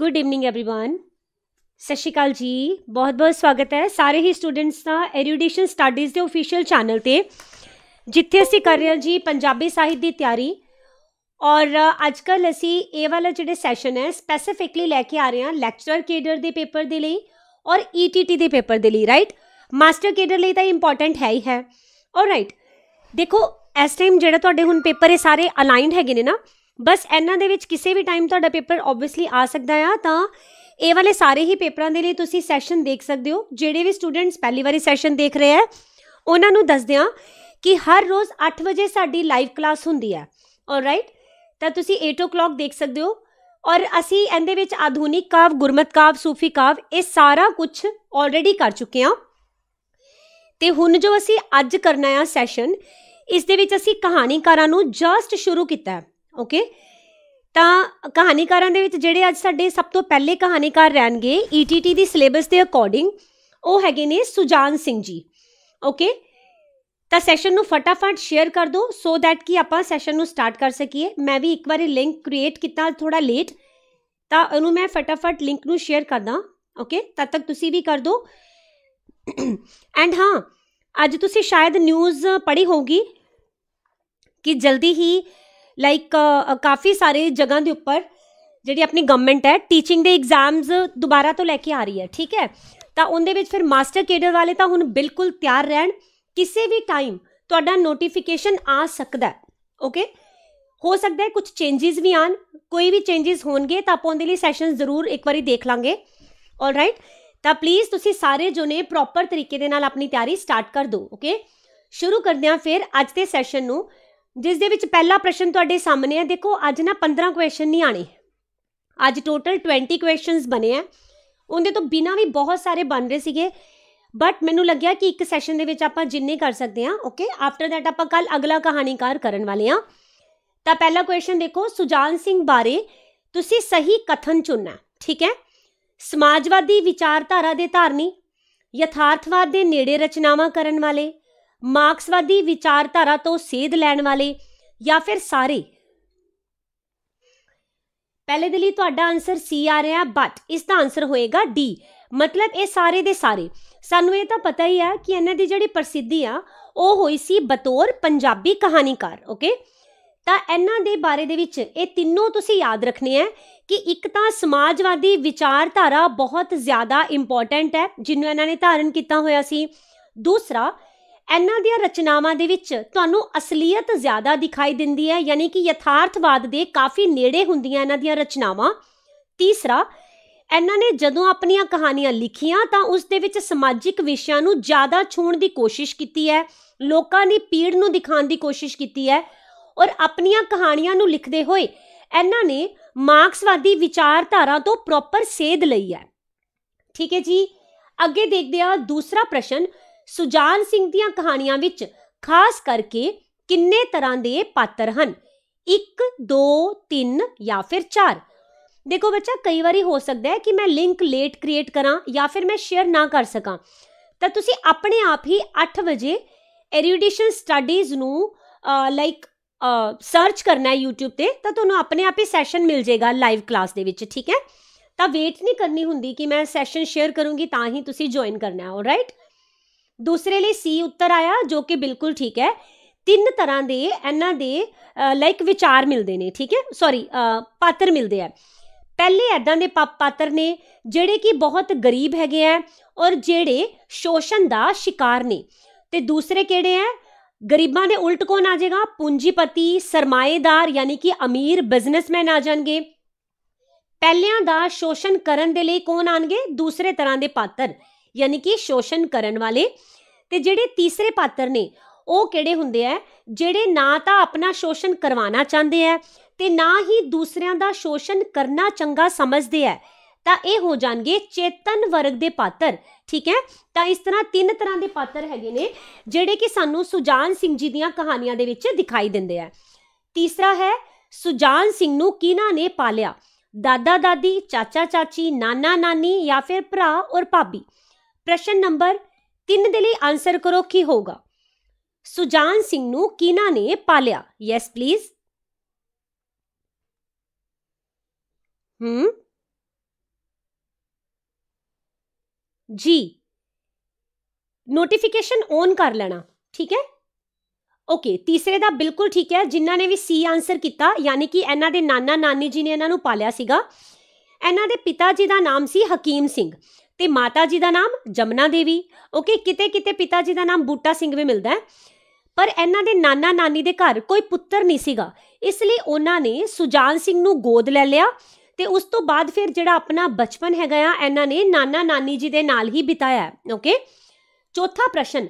Good evening everyone ਸਤਿ ਸ਼੍ਰੀ ਅਕਾਲ ਜੀ ਬਹੁਤ-ਬਹੁਤ ਸਵਾਗਤ ਹੈ ਸਾਰੇ ਹੀ ਸਟੂਡੈਂਟਸ ਦਾ ਐਰੀਡੀਸ਼ਨ ਸਟੱਡੀਜ਼ ਦੇ ਅਫੀਸ਼ੀਅਲ ਚੈਨਲ ਤੇ ਜਿੱਥੇ ਅਸੀਂ ਕਰ ਰਹੇ ਹਾਂ ਜੀ ਪੰਜਾਬੀ ਸਾਹਿਤ ਦੀ ਤਿਆਰੀ ਔਰ ਅੱਜ ਕੱਲ ਅਸੀਂ ਇਹ ਵਾਲਾ ਜਿਹੜੇ ਸੈਸ਼ਨ ਹੈ ਸਪੈਸੀਫਿਕਲੀ ਲੈ ਕੇ ਆ ਰਹੇ ਹਾਂ ਲੈਕਚਰਰ ਕੇਡਰ ਦੇ ਪੇਪਰ ਦੇ ਲਈ ਔਰ ਈਟੀਟੀ e ਦੇ ਪੇਪਰ ਦੇ ਲਈ ਰਾਈਟ ਮਾਸਟਰ ਕੇਡਰ ਲਈ ਤਾਂ ਇੰਪੋਰਟੈਂਟ ਹੈ ਹੀ ਹੈ ਔਰ ਰਾਈਟ ਦੇਖੋ ਇਸ ਟਾਈਮ ਜਿਹੜਾ ਤੁਹਾਡੇ ਹੁਣ ਪੇਪਰ ਇਹ ਸਾਰੇ ਅਲਾਈਨਡ ਹੈਗੇ ਨੇ ਨਾ ਬਸ ਇਹਨਾਂ ਦੇ ਵਿੱਚ ਕਿਸੇ ਵੀ ਟਾਈਮ ਤੁਹਾਡਾ ਪੇਪਰ ਆਬਵੀਅਸਲੀ ਆ ਸਕਦਾ ਆ ਤਾਂ ਇਹ ਵਾਲੇ ਸਾਰੇ ਹੀ ਪੇਪਰਾਂ ਦੇ ਲਈ ਤੁਸੀਂ ਸੈਸ਼ਨ ਦੇਖ ਸਕਦੇ ਹੋ ਜਿਹੜੇ ਵੀ ਸਟੂਡੈਂਟਸ ਪਹਿਲੀ ਵਾਰੀ ਸੈਸ਼ਨ ਦੇਖ ਰਹੇ ਆ ਉਹਨਾਂ ਨੂੰ ਦੱਸ ਦਿਆਂ ਕਿ ਹਰ ਰੋਜ਼ 8 ਵਜੇ ਸਾਡੀ ਲਾਈਵ ਕਲਾਸ ਹੁੰਦੀ ਹੈ ਆਲਰਾਈਟ ਤਾਂ ਤੁਸੀਂ 8:00 ਦੇਖ ਸਕਦੇ ਹੋ ਔਰ ਅਸੀਂ ਇਹਦੇ ਵਿੱਚ ਆਧੁਨਿਕ ਕਾਵ ਗੁਰਮਤ ਕਾਵ ਸੂਫੀ ਕਾਵ ਇਹ ਸਾਰਾ ਕੁਝ ਆਲਰੇਡੀ ਕਰ ਚੁੱਕੇ ਹਾਂ ਤੇ ਹੁਣ ਜੋ ਅਸੀਂ ਅੱਜ ਕਰਨਾ ਆ ਸੈਸ਼ਨ ਇਸ ਦੇ ਵਿੱਚ ਅਸੀਂ ਕਹਾਣੀਕਾਰਾਂ ਨੂੰ ਜਸਟ ਸ਼ੁਰੂ ਕੀਤਾ ਹੈ ਓਕੇ ਤਾਂ ਕਹਾਣੀਕਾਰਾਂ ਦੇ ਵਿੱਚ ਜਿਹੜੇ ਅੱਜ ਸਾਡੇ ਸਭ ਤੋਂ ਪਹਿਲੇ ਕਹਾਣੀਕਾਰ ਰਹਿਣਗੇ ਈਟੀਟੀ e ਦੀ ਸਿਲੇਬਸ ਦੇ ਅਕੋਰਡਿੰਗ ਉਹ ਹੈਗੇ ਨੇ ਸੁਜਾਨ ਸਿੰਘ ਜੀ ਓਕੇ ਤਾਂ ਸੈਸ਼ਨ ਨੂੰ ਫਟਾਫਟ ਸ਼ੇਅਰ ਕਰ ਦਿਓ ਸੋ ਥੈਟ ਕਿ ਆਪਾਂ ਸੈਸ਼ਨ ਨੂੰ ਸਟਾਰਟ ਕਰ ਸਕੀਏ ਮੈਂ ਵੀ ਇੱਕ ਵਾਰੀ ਲਿੰਕ ਕ੍ਰੀਏਟ ਕੀਤਾ ਥੋੜਾ ਲੇਟ ਤਾਂ ਉਹਨੂੰ ਮੈਂ ਫਟਾਫਟ ਲਿੰਕ ਨੂੰ ਸ਼ੇਅਰ ਕਰਦਾ ਓਕੇ ਤਦ ਤੱਕ ਤੁਸੀਂ ਵੀ ਕਰ ਦਿਓ ਐਂਡ ਹਾਂ ਅੱਜ ਤੁਸੀਂ ਸ਼ਾਇਦ ਨਿਊਜ਼ ਪੜ੍ਹੀ ਹੋਊਗੀ ਕਿ ਜਲਦੀ ਹੀ ਲਾਈਕ uh, uh, ਕਾਫੀ ਸਾਰੇ ਜਗ੍ਹਾ ਦੇ ਉੱਪਰ ਜਿਹੜੀ ਆਪਣੀ ਗਵਰਨਮੈਂਟ ਹੈ ਟੀਚਿੰਗ ਦੇ ਐਗਜ਼ਾਮਸ ਦੁਬਾਰਾ ਤੋਂ ਲੈ ਕੇ ਆ ਰਹੀ ਹੈ ਠੀਕ ਹੈ ਤਾਂ ਉਹਦੇ ਵਿੱਚ ਫਿਰ ਮਾਸਟਰ ਕੇਡਰ ਵਾਲੇ ਤਾਂ ਹੁਣ ਬਿਲਕੁਲ ਤਿਆਰ ਰਹਿਣ ਕਿਸੇ ਵੀ ਟਾਈਮ ਤੁਹਾਡਾ ਨੋਟੀਫਿਕੇਸ਼ਨ ਆ ਸਕਦਾ ਹੈ ਓਕੇ ਹੋ ਸਕਦਾ ਹੈ ਕੁਝ ਚੇਂजेस ਵੀ ਆਣ ਕੋਈ ਵੀ ਚੇਂजेस ਹੋਣਗੇ ਤਾਂ ਆਪਾਂ ਉਹਦੇ ਲਈ ਸੈਸ਼ਨ ਜ਼ਰੂਰ ਇੱਕ ਵਾਰੀ ਦੇਖ ਲਾਂਗੇ ਆਲਰਾਈਟ ਤਾਂ ਪਲੀਜ਼ ਤੁਸੀਂ ਸਾਰੇ ਜੋ ਨੇ ਪ੍ਰੋਪਰ ਤਰੀਕੇ ਦੇ ਨਾਲ ਆਪਣੀ ਤਿਆਰੀ ਸਟਾਰਟ ਕਰ ਦਿਓ ਓਕੇ ਸ਼ੁਰੂ ਕਰਦੇ ਹਾਂ ਫਿਰ ਅੱਜ ਦੇ ਸੈਸ਼ਨ ਨੂੰ ਜਿਸ ਦੇ ਵਿੱਚ ਪਹਿਲਾ ਪ੍ਰਸ਼ਨ ਤੁਹਾਡੇ ਸਾਹਮਣੇ ਹੈ ਦੇਖੋ ਅੱਜ ਨਾ 15 ਕੁਐਸਚਨ ਨਹੀਂ ਆਣੇ ਅੱਜ ਟੋਟਲ 20 ਕੁਐਸਚਨਸ ਬਣੇ ਆ ਉਹਦੇ ਤੋਂ ਬਿਨਾ ਵੀ ਬਹੁਤ ਸਾਰੇ ਬਣ ਰਹੇ ਸੀਗੇ ਬਟ ਮੈਨੂੰ ਲੱਗਿਆ ਕਿ ਇੱਕ ਸੈਸ਼ਨ ਦੇ ਵਿੱਚ ਆਪਾਂ ਜਿੰਨੇ ਕਰ ਸਕਦੇ ਆ ਓਕੇ ਆਫਟਰ ਥੈਟ ਆਪਾਂ ਕੱਲ ਅਗਲਾ ਕਹਾਣੀਕਾਰ ਕਰਨ ਵਾਲੇ ਆ ਤਾਂ ਪਹਿਲਾ ਕੁਐਸਚਨ ਦੇਖੋ ਸੁਜਾਨ ਸਿੰਘ ਬਾਰੇ ਤੁਸੀਂ ਸਹੀ ਕਥਨ ਚੁਣਨਾ ਠੀਕ ਹੈ ਸਮਾਜਵਾਦੀ ਵਿਚਾਰਧਾਰਾ ਦੇ ਧਾਰਨੀ ਯਥਾਰਥਵਾਦ ਦੇ ਨੇੜੇ ਰਚਨਾਵਾਂ ਕਰਨ ਵਾਲੇ ਮਾਰਕਸਵਾਦੀ ਵਿਚਾਰਧਾਰਾ ਤੋਂ ਸੇਧ ਲੈਣ ਵਾਲੇ ਜਾਂ ਫਿਰ ਸਾਰੇ ਪਹਿਲੇ ਦੇ ਲਈ ਤੁਹਾਡਾ ਆਨਸਰ ਸੀ ਆ ਰਿਹਾ ਬਟ ਇਸ ਦਾ ਆਨਸਰ ਹੋਏਗਾ ਡੀ ਮਤਲਬ ਇਹ ਸਾਰੇ ਦੇ ਸਾਰੇ ਸਾਨੂੰ ਇਹ ਤਾਂ ਪਤਾ ਹੀ ਆ ਕਿ ਇਹਨਾਂ ਦੀ ਜਿਹੜੀ ਪ੍ਰਸਿੱਧੀ ਆ ਉਹ ਹੋਈ ਸੀ ਬਤੌਰ ਪੰਜਾਬੀ ਕਹਾਣੀਕਾਰ ਓਕੇ ਤਾਂ ਇਹਨਾਂ ਦੇ ਬਾਰੇ ਦੇ ਵਿੱਚ ਇਹ ਤਿੰਨੋਂ ਤੁਸੀਂ ਯਾਦ ਰੱਖਣੇ ਆ ਕਿ ਇੱਕ ਤਾਂ ਸਮਾਜਵਾਦੀ ਵਿਚਾਰਧਾਰਾ ਬਹੁਤ ਜ਼ਿਆਦਾ ਇੰਪੋਰਟੈਂਟ ਹੈ ਜਿਹਨੂੰ ਇਹਨਾਂ ਨੇ ਧਾਰਨ ਕੀਤਾ ਹੋਇਆ ਸੀ ਦੂਸਰਾ ਇਹਨਾਂ ਦੀਆਂ ਰਚਨਾਵਾਂ ਦੇ ਵਿੱਚ ਤੁਹਾਨੂੰ ਅਸਲੀਅਤ ਜ਼ਿਆਦਾ ਦਿਖਾਈ ਦਿੰਦੀ ਹੈ ਯਾਨੀ ਕਿ ਯਥਾਰਥਵਾਦ ਦੇ ਕਾਫੀ ਨੇੜੇ ਹੁੰਦੀਆਂ ਇਹਨਾਂ ਦੀਆਂ ਰਚਨਾਵਾਂ ਤੀਸਰਾ ਇਹਨਾਂ ਨੇ ਜਦੋਂ ਆਪਣੀਆਂ ਕਹਾਣੀਆਂ ਲਿਖੀਆਂ ਤਾਂ ਉਸ ਦੇ ਵਿੱਚ ਸਮਾਜਿਕ ਵਿਸ਼ਿਆਂ ਨੂੰ ਜ਼ਿਆਦਾ ਛੂਣ ਦੀ ਕੋਸ਼ਿਸ਼ ਕੀਤੀ ਹੈ ਲੋਕਾਂ ਦੀ ਪੀੜ ਨੂੰ ਦਿਖਾਉਣ ਦੀ ਕੋਸ਼ਿਸ਼ ਕੀਤੀ ਹੈ ਔਰ ਆਪਣੀਆਂ ਕਹਾਣੀਆਂ ਨੂੰ ਲਿਖਦੇ ਹੋਏ ਇਹਨਾਂ ਨੇ ਮਾਰਕਸਵਾਦੀ ਵਿਚਾਰਧਾਰਾ ਤੋਂ ਪ੍ਰੋਪਰ ਸੇਧ ਲਈ ਹੈ ਠੀਕ ਹੈ ਜੀ ਅੱਗੇ ਦੇਖਦੇ ਆ ਦੂਸਰਾ ਪ੍ਰਸ਼ਨ ਸੁਜਾਨ ਸਿੰਘ ਦੀਆਂ ਕਹਾਣੀਆਂ ਵਿੱਚ ਖਾਸ ਕਰਕੇ ਕਿੰਨੇ ਤਰ੍ਹਾਂ ਦੇ ਪਾਤਰ ਹਨ 1 2 3 ਜਾਂ ਫਿਰ 4 ਦੇਖੋ ਬੱਚਾ ਕਈ ਵਾਰੀ ਹੋ ਸਕਦਾ ਹੈ ਕਿ ਮੈਂ ਲਿੰਕ ਲੇਟ ਕ੍ਰੀਏਟ ਕਰਾਂ ਜਾਂ ਫਿਰ ਮੈਂ ਸ਼ੇਅਰ ਨਾ ਕਰ ਸਕਾਂ ਤਾਂ ਤੁਸੀਂ ਆਪਣੇ ਆਪ ਹੀ 8 ਵਜੇ ਐਰੀਡੀਸ਼ਨ ਸਟੱਡੀਜ਼ ਨੂੰ ਲਾਈਕ ਸਰਚ ਕਰਨਾ ਹੈ YouTube ਤੇ ਤਾਂ ਤੁਹਾਨੂੰ ਆਪਣੇ ਆਪ ਹੀ ਸੈਸ਼ਨ ਮਿਲ ਜਾਏਗਾ ਲਾਈਵ ਕਲਾਸ ਦੇ ਵਿੱਚ ਠੀਕ ਹੈ ਤਾਂ ਵੇਟ ਨਹੀਂ ਕਰਨੀ ਹੁੰਦੀ ਕਿ ਮੈਂ ਸੈਸ਼ਨ ਸ਼ੇਅਰ ਕਰੂੰਗੀ ਤਾਂ ਹੀ ਤੁਸੀਂ ਜੁਆਇਨ ਕਰਨਾ ਹੈ ਰਾਈਟ ਦੂਸਰੇ ਲਈ ਸੀ ਉੱਤਰ ਆਇਆ ਜੋ ਕਿ ਬਿਲਕੁਲ ਠੀਕ ਹੈ ਤਿੰਨ ਤਰ੍ਹਾਂ ਦੇ ਇਹਨਾਂ ਦੇ ਲਾਈਕ ਵਿਚਾਰ ਮਿਲਦੇ ਨੇ ਠੀਕ ਹੈ ਸੌਰੀ ਪਾਤਰ ਮਿਲਦੇ ਆ ਪਹਿਲੇ ਐਦਾਂ ਦੇ ਪਾਤਰ ਨੇ ਜਿਹੜੇ ਕਿ ਬਹੁਤ ਗਰੀਬ ਹੈਗੇ ਆ ਔਰ ਜਿਹੜੇ ਸ਼ੋਸ਼ਣ ਦਾ ਸ਼ਿਕਾਰ ਨੇ ਤੇ ਦੂਸਰੇ ਕਿਹੜੇ ਆ ਗਰੀਬਾਂ ਦੇ ਉਲਟ ਕੋਣ ਆ ਜਾਏਗਾ ਪੂੰਜੀਪਤੀ ਸਰਮਾਏਦਾਰ ਯਾਨੀ ਕਿ ਅਮੀਰ ਬਿਜ਼ਨਸਮੈਨ ਆ ਜਾਣਗੇ ਪਹਿਲਿਆਂ ਦਾ ਸ਼ੋਸ਼ਣ ਕਰਨ ਦੇ ਲਈ ਕੌਣ ਆਣਗੇ ਦੂਸਰੇ ਤਰ੍ਹਾਂ ਦੇ ਪਾਤਰ ਯਾਨੀ ਕਿ ਸ਼ੋਸ਼ਣ ਕਰਨ ਵਾਲੇ ਤੇ ਜਿਹੜੇ ਤੀਸਰੇ ਪਾਤਰ ਨੇ ਉਹ ਕਿਹੜੇ ਹੁੰਦੇ ਆ ਜਿਹੜੇ ਨਾ ਤਾਂ ਆਪਣਾ ਸ਼ੋਸ਼ਣ ਕਰਵਾਉਣਾ ਚਾਹੁੰਦੇ ਆ ਤੇ ਨਾ ਹੀ ਦੂਸਰਿਆਂ ਦਾ ਸ਼ੋਸ਼ਣ ਕਰਨਾ ਚੰਗਾ ਸਮਝਦੇ ਆ ਤਾਂ ਇਹ ਹੋ ਜਾਣਗੇ ਚੇਤਨ ਵਰਗ ਦੇ ਪਾਤਰ ਠੀਕ ਹੈ ਤਾਂ ਇਸ ਤਰ੍ਹਾਂ ਤਿੰਨ ਤਰ੍ਹਾਂ ਦੇ ਪਾਤਰ ਹੈਗੇ ਨੇ ਜਿਹੜੇ ਕਿ ਸਾਨੂੰ ਸੁਜਾਨ ਸਿੰਘ ਜੀ ਦੀਆਂ ਕਹਾਣੀਆਂ ਦੇ ਵਿੱਚ ਦਿਖਾਈ ਦਿੰਦੇ ਆ ਤੀਸਰਾ ਹੈ ਸੁਜਾਨ ਸਿੰਘ ਨੂੰ ਕਿਨਾਂ ਨੇ ਪਾਲਿਆ ਦਾਦਾ ਦਾਦੀ ਚਾਚਾ ਚਾਚੀ ਨਾਨਾ ਨਾਨੀ ਜਾਂ ਫਿਰ ਭਰਾ ਔਰ ਭਾਬੀ ਪ੍ਰਸ਼ਨ ਨੰਬਰ 3 ਦੇ ਲਈ ਆਨਸਰ ਕਰੋ ਕੀ ਹੋਊਗਾ ਸੁਜਾਨ ਸਿੰਘ ਨੂੰ ਕਿਨਾ ਨੇ ਪਾਲਿਆ ਯੈਸ ਪਲੀਜ਼ ਹੂੰ ਜੀ ਨੋਟੀਫਿਕੇਸ਼ਨ ਔਨ ਕਰ ਲੈਣਾ ਠੀਕ ਹੈ ਓਕੇ ਤੀਸਰੇ ਦਾ ਬਿਲਕੁਲ ਠੀਕ ਹੈ ਜਿਨ੍ਹਾਂ ਨੇ ਵੀ ਸੀ ਆਨਸਰ ਕੀਤਾ ਯਾਨੀ ਕਿ ਇਹਨਾਂ ਦੇ ਨਾਨਾ ਨਾਨੀ ਜੀ ਨੇ ਇਹਨਾਂ ਨੂੰ ਪਾਲਿਆ ਸੀਗਾ ਇਹਨਾਂ ਦੇ ਪਿਤਾ ਜੀ ਦਾ ਨਾਮ ਸੀ ਹਕੀਮ ਸਿੰਘ ਤੇ ਮਾਤਾ ਜੀ ਦਾ ਨਾਮ ਜਮਨਾ ਦੇਵੀ ਓਕੇ ਕਿਤੇ ਕਿਤੇ ਪਿਤਾ ਜੀ ਦਾ ਨਾਮ ਬੂਟਾ ਸਿੰਘ ਵੀ ਮਿਲਦਾ ਹੈ ਪਰ ਇਹਨਾਂ ਦੇ ਨਾਨਾ ਨਾਨੀ ਦੇ ਘਰ ਕੋਈ ਪੁੱਤਰ ਨਹੀਂ ਸੀਗਾ ਇਸ ਲਈ ਉਹਨਾਂ ਨੇ ਸੁਜਾਨ ਸਿੰਘ ਨੂੰ ਗੋਦ ਲੈ ਲਿਆ ਤੇ ਉਸ ਤੋਂ ਬਾਅਦ ਫਿਰ ਜਿਹੜਾ ਆਪਣਾ ਬਚਪਨ ਹੈਗਾ ਆ ਇਹਨਾਂ ਨੇ ਨਾਨਾ ਨਾਨੀ ਜੀ ਦੇ ਨਾਲ ਹੀ ਬਿਤਾਇਆ ਓਕੇ ਚੌਥਾ ਪ੍ਰਸ਼ਨ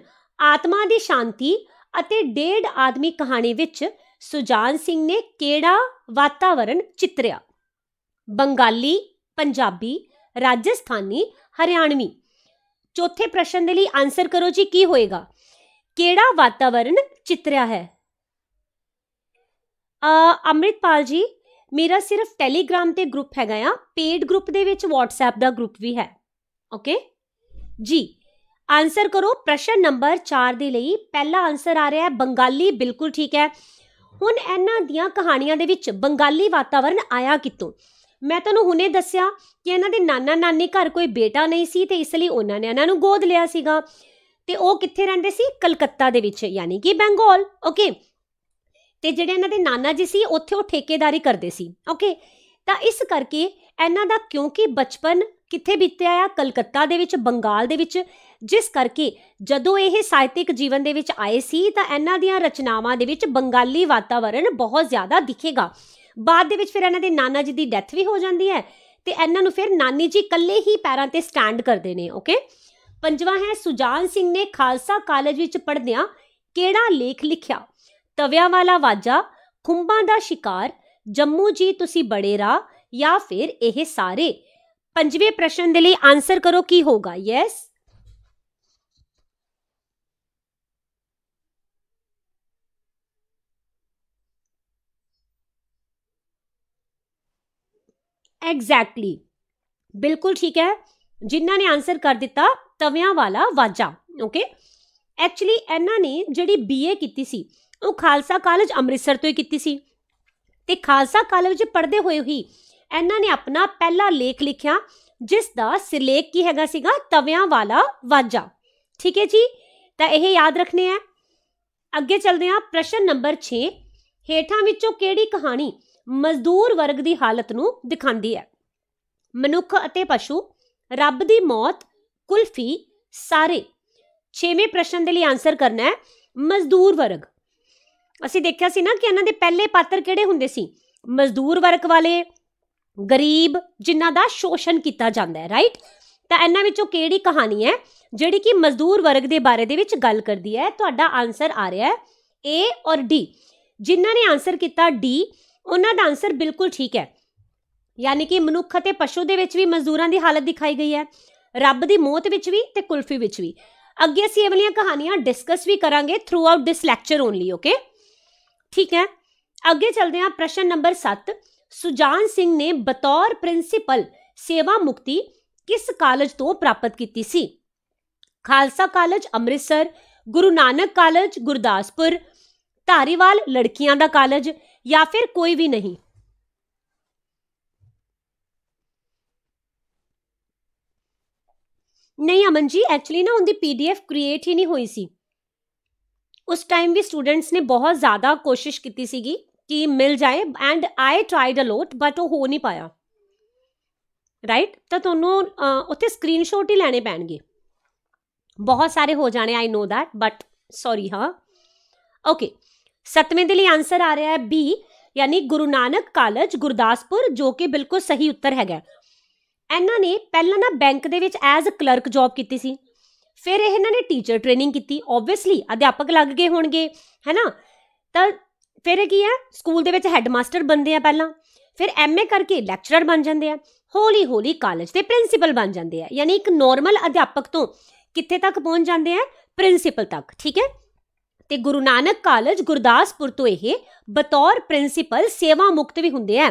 ਆਤਮਾ ਦੀ ਸ਼ਾਂਤੀ ਅਤੇ ਡੇਢ ਆਦਮੀ ਕਹਾਣੀ ਵਿੱਚ ਸੁਜਾਨ ਸਿੰਘ ਨੇ ਕਿਹੜਾ ਵਾਤਾਵਰਣ ਚਿੱਤਰਿਆ ਬੰਗਾਲੀ ਪੰਜਾਬੀ ਰਾਜਸਥਾਨੀ ਹਰਿਆਣਵੀ ਚੌਥੇ ਪ੍ਰਸ਼ਨ ਦੇ ਲਈ ਆਨਸਰ ਕਰੋ ਜੀ ਕੀ ਹੋਏਗਾ ਕਿਹੜਾ ਵਾਤਾਵਰਣ ਚਿੱਤਰਿਆ ਹੈ ਅ ਅਮਰਿਤਪਾਲ ਜੀ ਮੇਰਾ ਸਿਰਫ ਟੈਲੀਗ੍ਰਾਮ ਤੇ ਗਰੁੱਪ ਹੈਗਾ ਆ ਪੇਡ ਗਰੁੱਪ ਦੇ ਵਿੱਚ WhatsApp ਦਾ ਗਰੁੱਪ ਵੀ ਹੈ ਓਕੇ ਜੀ ਆਨਸਰ ਕਰੋ ਪ੍ਰਸ਼ਨ ਨੰਬਰ 4 ਦੇ ਲਈ ਪਹਿਲਾ ਆਨਸਰ ਆ ਰਿਹਾ ਹੈ ਬੰਗਾਲੀ ਬਿਲਕੁਲ ਠੀਕ ਹੈ ਹੁਣ ਇਹਨਾਂ ਦੀਆਂ ਕਹਾਣੀਆਂ ਦੇ ਵਿੱਚ ਬੰਗਾਲੀ ਵਾਤਾਵਰਣ ਆਇਆ ਕਿਤੋਂ ਮੈਂ ਤੁਹਾਨੂੰ ਹੁਣੇ ਦੱਸਿਆ ਕਿ ਇਹਨਾਂ ਦੇ ਨਾਨਾ ਨਾਨੀ ਘਰ ਕੋਈ ਬੇਟਾ ਨਹੀਂ ਸੀ ਤੇ ਇਸ ਲਈ ਉਹਨਾਂ ਨੇ ਇਹਨਾਂ ਨੂੰ ਗੋਦ ਲਿਆ ਸੀਗਾ ਤੇ ਉਹ ਕਿੱਥੇ ਰਹਿੰਦੇ ਸੀ ਕਲਕੱਤਾ ਦੇ ਵਿੱਚ ਯਾਨੀ ਕਿ ਬੰਗਾਲ ਓਕੇ ਤੇ ਜਿਹੜੇ ਇਹਨਾਂ ਦੇ ਨਾਨਾ ਜੀ ਸੀ ਉੱਥੇ ਉਹ ਠੇਕੇਦਾਰੀ ਕਰਦੇ ਸੀ ਓਕੇ ਤਾਂ ਇਸ ਕਰਕੇ ਇਹਨਾਂ ਦਾ ਕਿਉਂਕਿ ਬਚਪਨ ਕਿੱਥੇ ਬੀਤਿਆ ਆ ਕਲਕੱਤਾ ਦੇ ਵਿੱਚ ਬੰਗਾਲ ਦੇ ਵਿੱਚ ਜਿਸ ਕਰਕੇ ਜਦੋਂ ਇਹ ਸਾਹਿਤਿਕ ਜੀਵਨ ਦੇ ਵਿੱਚ ਆਏ ਸੀ ਤਾਂ ਇਹਨਾਂ ਦੀਆਂ ਰਚਨਾਵਾਂ ਦੇ ਵਿੱਚ ਬੰਗਾਲੀ ਵਾਤਾਵਰਣ ਬਹੁਤ ਜ਼ਿਆਦਾ ਦਿਖੇਗਾ ਬਾਅਦ ਦੇ ਵਿੱਚ ਫਿਰ ਇਹਨਾਂ ਦੇ ਨਾਨਾ ਜੀ ਦੀ ਡੈਥ ਵੀ ਹੋ ਜਾਂਦੀ ਹੈ ਤੇ ਇਹਨਾਂ ਨੂੰ ਫਿਰ ਨਾਨੀ ਜੀ ਇਕੱਲੇ ਹੀ ਪੈਰਾਂ ਤੇ ਸਟੈਂਡ ਕਰਦੇ ਨੇ ਓਕੇ ਪੰਜਵਾਂ ਹੈ ਸੁਜਾਨ ਸਿੰਘ ਨੇ ਖਾਲਸਾ ਕਾਲਜ ਵਿੱਚ ਪੜ੍ਹਦਿਆਂ ਕਿਹੜਾ ਲੇਖ ਲਿਖਿਆ ਤਵਿਆਂ ਵਾਲਾ ਵਾਜਾ ਖੁੰਬਾਂ ਦਾ ਸ਼ਿਕਾਰ ਜੰਮੂ ਜੀ ਤੁਸੀਂ ਬੜੇ ਰਾ ਜਾਂ ਫਿਰ ਇਹ ਸਾਰੇ ਪੰਜਵੇਂ ਪ੍ਰਸ਼ਨ ਦੇ ਲਈ ਆਨਸਰ ਕਰੋ ਕੀ ਹੋਗਾ ਯੈਸ ਐਗਜ਼ੈਕਟਲੀ ਬਿਲਕੁਲ ਠੀਕ ਹੈ ਜਿਨ੍ਹਾਂ ਨੇ ਆਨਸਰ ਕਰ ਦਿੱਤਾ ਤਵਿਆਂ ਵਾਲਾ ਵਾਜਾ ਓਕੇ ਐਕਚੁਅਲੀ ਇਹਨਾਂ ਨੇ ਜਿਹੜੀ ਬੀਏ ਕੀਤੀ ਸੀ ਉਹ ਖਾਲਸਾ ਕਾਲਜ ਅੰਮ੍ਰਿਤਸਰ ਤੋਂ ਹੀ ਕੀਤੀ ਸੀ ਤੇ ਖਾਲਸਾ ਕਾਲਜ ਵਿੱਚ ਪੜ੍ਹਦੇ ਹੋਏ ਹੀ ਇਹਨਾਂ ਨੇ ਆਪਣਾ ਪਹਿਲਾ ਲੇਖ ਲਿਖਿਆ ਜਿਸ ਦਾ ਸਿਰਲੇਖ ਕੀ ਹੈਗਾ ਸੀਗਾ ਤਵਿਆਂ ਵਾਲਾ ਵਾਜਾ ਠੀਕ ਹੈ ਜੀ ਤਾਂ ਇਹ ਯਾਦ ਰੱਖਨੇ ਆ ਅੱਗੇ ਚੱਲਦੇ ਆ ਪ੍ਰਸ਼ਨ ਨੰਬਰ 6 ਹੇਠਾਂ ਵਿੱਚੋਂ ਕਿਹੜੀ ਕਹਾਣੀ ਮਜ਼ਦੂਰ ਵਰਗ ਦੀ ਹਾਲਤ ਨੂੰ ਦਿਖਾਉਂਦੀ ਹੈ ਮਨੁੱਖ ਅਤੇ ਪਸ਼ੂ ਰੱਬ ਦੀ ਮੌਤ ਕੁਲਫੀ ਸਾਰੇ 6ਵੇਂ ਪ੍ਰਸ਼ਨ ਦੇ ਲਈ ਆਨਸਰ ਕਰਨਾ ਹੈ ਮਜ਼ਦੂਰ ਵਰਗ ਅਸੀਂ ਦੇਖਿਆ ਸੀ ਨਾ ਕਿ ਇਹਨਾਂ ਦੇ ਪਹਿਲੇ ਪਾਤਰ ਕਿਹੜੇ ਹੁੰਦੇ ਸੀ ਮਜ਼ਦੂਰ ਵਰਗ ਵਾਲੇ ਗਰੀਬ ਜਿਨ੍ਹਾਂ ਦਾ ਸ਼ੋਸ਼ਣ ਕੀਤਾ ਜਾਂਦਾ ਹੈ ਰਾਈਟ ਤਾਂ ਇਹਨਾਂ ਵਿੱਚੋਂ ਕਿਹੜੀ ਕਹਾਣੀ ਹੈ ਜਿਹੜੀ ਕਿ ਮਜ਼ਦੂਰ ਵਰਗ ਦੇ ਬਾਰੇ ਦੇ ਵਿੱਚ ਗੱਲ ਕਰਦੀ ਹੈ ਤੁਹਾਡਾ ਆਨਸਰ ਆ ਰਿਹਾ ਹੈ A ਔਰ D ਜਿਨ੍ਹਾਂ ਨੇ ਆਨਸਰ ਕੀਤਾ D ਉਹਨਾਂ ਦਾ ਆਨਸਰ ਬਿਲਕੁਲ ਠੀਕ ਹੈ ਯਾਨੀ ਕਿ ਮਨੁੱਖ ਅਤੇ ਪਸ਼ੂ ਦੇ ਵਿੱਚ ਵੀ ਮਜ਼ਦੂਰਾਂ ਦੀ ਹਾਲਤ ਦਿਖਾਈ ਗਈ ਹੈ ਰੱਬ ਦੀ ਮੌਤ ਵਿੱਚ ਵੀ ਤੇ ਕੁਲਫੀ ਵਿੱਚ ਵੀ ਅੱਗੇ ਅਸੀਂ ਇਹ ਵਾਲੀਆਂ ਕਹਾਣੀਆਂ ਡਿਸਕਸ ਵੀ ਕਰਾਂਗੇ throughout this lecture only okay ਠੀਕ ਹੈ ਅੱਗੇ ਚਲਦੇ ਹਾਂ ਪ੍ਰਸ਼ਨ ਨੰਬਰ 7 ਸੁਜਾਨ ਸਿੰਘ ਨੇ ਬਤੌਰ ਪ੍ਰਿੰਸੀਪਲ ਸੇਵਾ ਮੁਕਤੀ ਕਿਸ ਕਾਲਜ ਤੋਂ ਪ੍ਰਾਪਤ ਕੀਤੀ ਸੀ ਖਾਲਸਾ ਕਾਲਜ ਅੰਮ੍ਰਿਤਸਰ ਗੁਰੂ ਨਾਨਕ ਕਾਲਜ ਗੁਰਦਾਸਪੁਰ ਧਾਰੀਵਾਲ ਲੜਕੀਆਂ ਦਾ ਕਾਲਜ ਜਾਂ ਫਿਰ ਕੋਈ ਵੀ ਨਹੀਂ ਨਹੀਂ ਅਮਨ ਜੀ ਐਕਚੁਅਲੀ ਨਾ ਉਹਦੀ ਪੀਡੀਐਫ ਕ੍ਰੀਏਟ ਹੀ ਨਹੀਂ ਹੋਈ ਸੀ ਉਸ ਟਾਈਮ ਵੀ ਸਟੂਡੈਂਟਸ ਨੇ ਬਹੁਤ ਜ਼ਿਆਦਾ ਕੋਸ਼ਿਸ਼ ਕੀਤੀ ਸੀਗੀ ਕਿ ਮਿਲ ਜਾਏ and I tried a lot but ਉਹ ਹੋ ਨਹੀਂ ਪਾਇਆ ਰਾਈਟ ਤਾਂ ਤੁਹਾਨੂੰ ਉੱਥੇ ਸਕਰੀਨਸ਼ਾਟ ਹੀ ਲੈਣੇ ਪੈਣਗੇ ਬਹੁਤ ਸਾਰੇ ਹੋ ਜਾਣੇ I know that but sorry ਹਾਂ ਓਕੇ ਸਤਵੇਂ ਦੇ ਲਈ ਆਨਸਰ ਆ ਰਿਹਾ ਹੈ ਬੀ ਯਾਨੀ ਗੁਰੂ ਨਾਨਕ ਕਾਲਜ ਗੁਰਦਾਸਪੁਰ ਜੋ ਕਿ ਬਿਲਕੁਲ ਸਹੀ ਉੱਤਰ ਹੈਗਾ ਇਹਨਾਂ ਨੇ ਪਹਿਲਾਂ ਨਾ ਬੈਂਕ ਦੇ ਵਿੱਚ ਐਜ਼ ਅ ਕਲਰਕ ਜੌਬ ਕੀਤੀ ਸੀ ਫਿਰ ਇਹਨਾਂ ਨੇ ਟੀਚਰ ਟ੍ਰੇਨਿੰਗ ਕੀਤੀ ਆਬਵੀਅਸਲੀ ਅਧਿਆਪਕ ਲੱਗ ਗਏ ਹੋਣਗੇ ਹੈਨਾ ਤਾਂ ਫਿਰ ਕੀ ਹੈ ਸਕੂਲ ਦੇ ਵਿੱਚ ਹੈੱਡਮਾਸਟਰ ਬਣਦੇ ਆ ਪਹਿਲਾਂ ਫਿਰ ਐਮਏ ਕਰਕੇ ਲੈਕਚਰਰ ਬਣ ਜਾਂਦੇ ਆ ਹੌਲੀ ਹੌਲੀ ਕਾਲਜ ਦੇ ਪ੍ਰਿੰਸੀਪਲ ਬਣ ਜਾਂਦੇ ਆ ਯਾਨੀ ਇੱਕ ਨਾਰਮਲ ਅਧਿਆਪਕ ਤੋਂ ਕਿੱਥੇ ਤੱਕ ਪਹੁੰਚ ਜਾਂਦੇ ਆ ਪ੍ਰਿੰਸੀਪਲ ਤੱਕ ਠੀਕ ਹੈ ਤੇ ਗੁਰੂ ਨਾਨਕ ਕਾਲਜ ਗੁਰਦਾਸਪੁਰ ਤੋਂ ਇਹ ਬਤੌਰ ਪ੍ਰਿੰਸੀਪਲ ਸੇਵਾ ਮੁਕਤ ਵੀ ਹੁੰਦੇ ਆ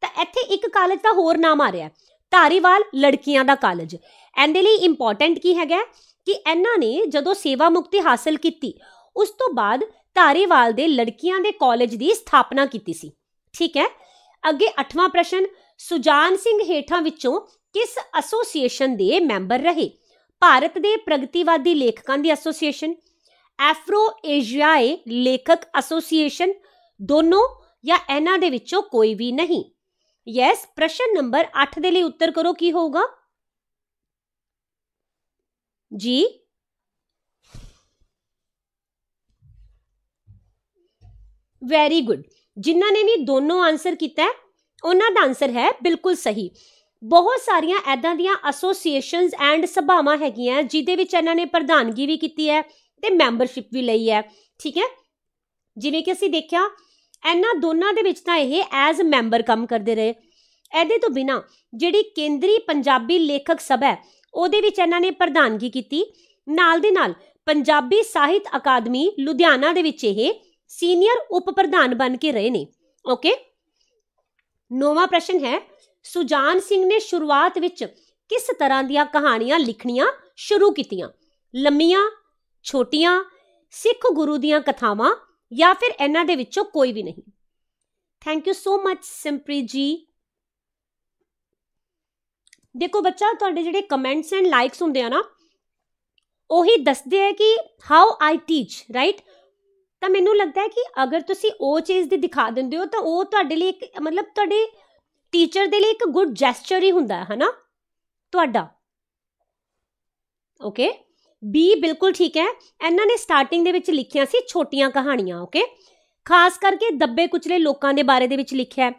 ਤਾਂ ਇੱਥੇ ਇੱਕ ਕਾਲਜ ਦਾ ਹੋਰ ਨਾਮ ਆ ਰਿਹਾ ਧਾਰੀਵਾਲ ਲੜਕੀਆਂ ਦਾ ਕਾਲਜ ਐਂਦੇ ਲਈ ਇੰਪੋਰਟੈਂਟ ਕੀ ਹੈਗਾ ਕਿ ਇਹਨਾਂ ਨੇ ਜਦੋਂ ਸੇਵਾ ਮੁਕਤੀ ਹਾਸਲ ਕੀਤੀ ਉਸ ਤੋਂ ਬਾਅਦ ਧਾਰੀਵਾਲ ਦੇ ਲੜਕੀਆਂ ਦੇ ਕਾਲਜ ਦੀ ਸਥਾਪਨਾ ਕੀਤੀ ਸੀ ਠੀਕ ਹੈ ਅੱਗੇ 8ਵਾਂ ਪ੍ਰਸ਼ਨ ਸੁਜਾਨ ਸਿੰਘ ਹੇਠਾਂ ਵਿੱਚੋਂ ਕਿਸ ਐਸੋਸੀਏਸ਼ਨ ਦੇ ਮੈਂਬਰ ਰਹੇ ਭਾਰਤ ਦੇ ਪ੍ਰਗਤੀਵਾਦੀ ਲੇਖਕਾਂ ਦੀ ਐਸੋਸੀਏਸ਼ਨ ਐਫਰੋ ਏਸ਼ੀਆਈ ਲੇਖਕ ਐਸੋਸੀਏਸ਼ਨ ਦੋਨੋਂ ਜਾਂ ਇਹਨਾਂ ਦੇ ਵਿੱਚੋਂ ਕੋਈ ਵੀ ਨਹੀਂ ਯੈਸ ਪ੍ਰਸ਼ਨ ਨੰਬਰ 8 ਦੇ ਲਈ ਉੱਤਰ ਕਰੋ ਕੀ ਹੋਊਗਾ ਜੀ ਵੈਰੀ ਗੁੱਡ ਜਿਨ੍ਹਾਂ ਨੇ ਵੀ ਦੋਨੋਂ ਆਨਸਰ ਕੀਤਾ ਉਹਨਾਂ ਦਾ ਆਨਸਰ ਹੈ ਬਿਲਕੁਲ ਸਹੀ ਬਹੁਤ ਸਾਰੀਆਂ ਐਦਾਂ ਦੀਆਂ ਐਸੋਸੀਏਸ਼ਨਸ ਐਂਡ ਸਭਾਵਾਂ ਹੈਗੀਆਂ ਜਿਦੇ ਵਿੱਚ ਇਹਨਾਂ ਨੇ ਪ੍ਰਧਾਨਗੀ ਵੀ ਕੀਤੀ ਹੈ ਤੇ ਮੈਂਬਰਸ਼ਿਪ ਵੀ ਲਈ ਹੈ ਠੀਕ ਹੈ ਜਿਵੇਂ ਕਿ ਅਸੀਂ ਦੇਖਿਆ ਇਹਨਾਂ ਦੋਨਾਂ ਦੇ ਵਿੱਚ ਤਾਂ ਇਹ ਐਜ਼ ਅ ਮੈਂਬਰ ਕੰਮ ਕਰਦੇ ਰਹੇ ਇਹਦੇ ਤੋਂ ਬਿਨਾ ਜਿਹੜੀ ਕੇਂਦਰੀ ਪੰਜਾਬੀ ਲੇਖਕ ਸਭਾ ਹੈ ਉਹਦੇ ਵਿੱਚ ਇਹਨਾਂ ਨੇ ਪ੍ਰਧਾਨਗੀ ਕੀਤੀ ਨਾਲ ਦੇ ਨਾਲ ਪੰਜਾਬੀ ਸਾਹਿਤ ਅਕਾਦਮੀ ਲੁਧਿਆਣਾ ਦੇ ਵਿੱਚ ਇਹ ਸੀਨੀਅਰ ਉਪ ਪ੍ਰਧਾਨ ਬਣ ਕੇ ਰਹੇ ਨੇ ਓਕੇ ਨੋਵਾ ਪ੍ਰਸ਼ਨ ਹੈ ਸੁਜਾਨ ਸਿੰਘ ਨੇ ਸ਼ੁਰੂਆਤ ਵਿੱਚ ਕਿਸ ਤਰ੍ਹਾਂ ਦੀਆਂ ਕਹਾਣੀਆਂ ਲਿਖਣੀਆਂ ਸ਼ੁਰੂ ਕੀਤੀਆਂ ਲੰਮੀਆਂ ਛੋਟੀਆਂ ਸਿੱਖ ਗੁਰੂ ਦੀਆਂ ਕਥਾਵਾਂ ਜਾਂ ਫਿਰ ਇਹਨਾਂ ਦੇ ਵਿੱਚੋਂ ਕੋਈ ਵੀ ਨਹੀਂ ਥੈਂਕ ਯੂ ਸੋ ਮੱਚ ਸਿੰਪਰੀ ਜੀ ਦੇਖੋ ਬੱਚਾ ਤੁਹਾਡੇ ਜਿਹੜੇ ਕਮੈਂਟਸ ਐਂਡ ਲਾਈਕਸ ਹੁੰਦੇ ਆ ਨਾ ਉਹੀ ਦੱਸਦੇ ਆ ਕਿ ਹਾਊ ਆਈ ਟੀਚ ਰਾਈਟ ਤਾਂ ਮੈਨੂੰ ਲੱਗਦਾ ਹੈ ਕਿ ਅਗਰ ਤੁਸੀਂ ਉਹ ਚੀਜ਼ ਦੀ ਦਿਖਾ ਦਿੰਦੇ ਹੋ ਤਾਂ ਉਹ ਤੁਹਾਡੇ ਲਈ ਇੱਕ ਮਤਲਬ ਤੁਹਾਡੇ ਟੀਚਰ ਦੇ ਲਈ ਇੱਕ ਗੁੱਡ ਜੈਸਚਰ ਹੀ ਹੁੰਦਾ ਹੈ ਹਨਾ ਤੁਹਾਡਾ ਓਕੇ ਬੀ ਬਿਲਕੁਲ ਠੀਕ ਹੈ ਇਹਨਾਂ ਨੇ ਸਟਾਰਟਿੰਗ ਦੇ ਵਿੱਚ ਲਿਖੀਆਂ ਸੀ ਛੋਟੀਆਂ ਕਹਾਣੀਆਂ ਓਕੇ ਖਾਸ ਕਰਕੇ ਦੱਬੇ ਕੁਚਲੇ ਲੋਕਾਂ ਦੇ ਬਾਰੇ ਦੇ ਵਿੱਚ ਲਿਖਿਆ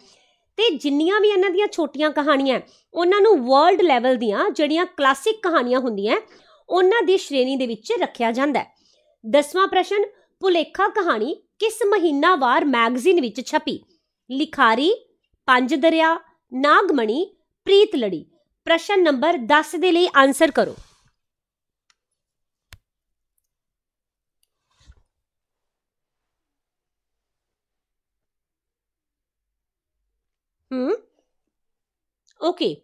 ਤੇ ਜਿੰਨੀਆਂ ਵੀ ਇਹਨਾਂ ਦੀਆਂ ਛੋਟੀਆਂ ਕਹਾਣੀਆਂ ਉਹਨਾਂ ਨੂੰ ਵਰਲਡ ਲੈਵਲ ਦੀਆਂ ਜਿਹੜੀਆਂ ਕਲਾਸਿਕ ਕਹਾਣੀਆਂ ਹੁੰਦੀਆਂ ਉਹਨਾਂ ਦੀ ਸ਼੍ਰੇਣੀ ਦੇ ਵਿੱਚ ਰੱਖਿਆ ਜਾਂਦਾ ਹੈ ਦਸਵਾਂ ਪ੍ਰਸ਼ਨ ਭੁਲੇਖਾ ਕਹਾਣੀ ਕਿਸ ਮਹੀਨਾਵਾਰ ਮੈਗਜ਼ੀਨ ਵਿੱਚ ਛਪੀ ਲਿਖਾਰੀ ਪੰਜ ਦਰਿਆ ਨਾਗਮਣੀ ਪ੍ਰੀਤ ਲੜੀ ਪ੍ਰਸ਼ਨ ਨੰਬਰ 10 ਦੇ ਲਈ ਆਨਸਰ ਕਰੋ ਹਮ ਓਕੇ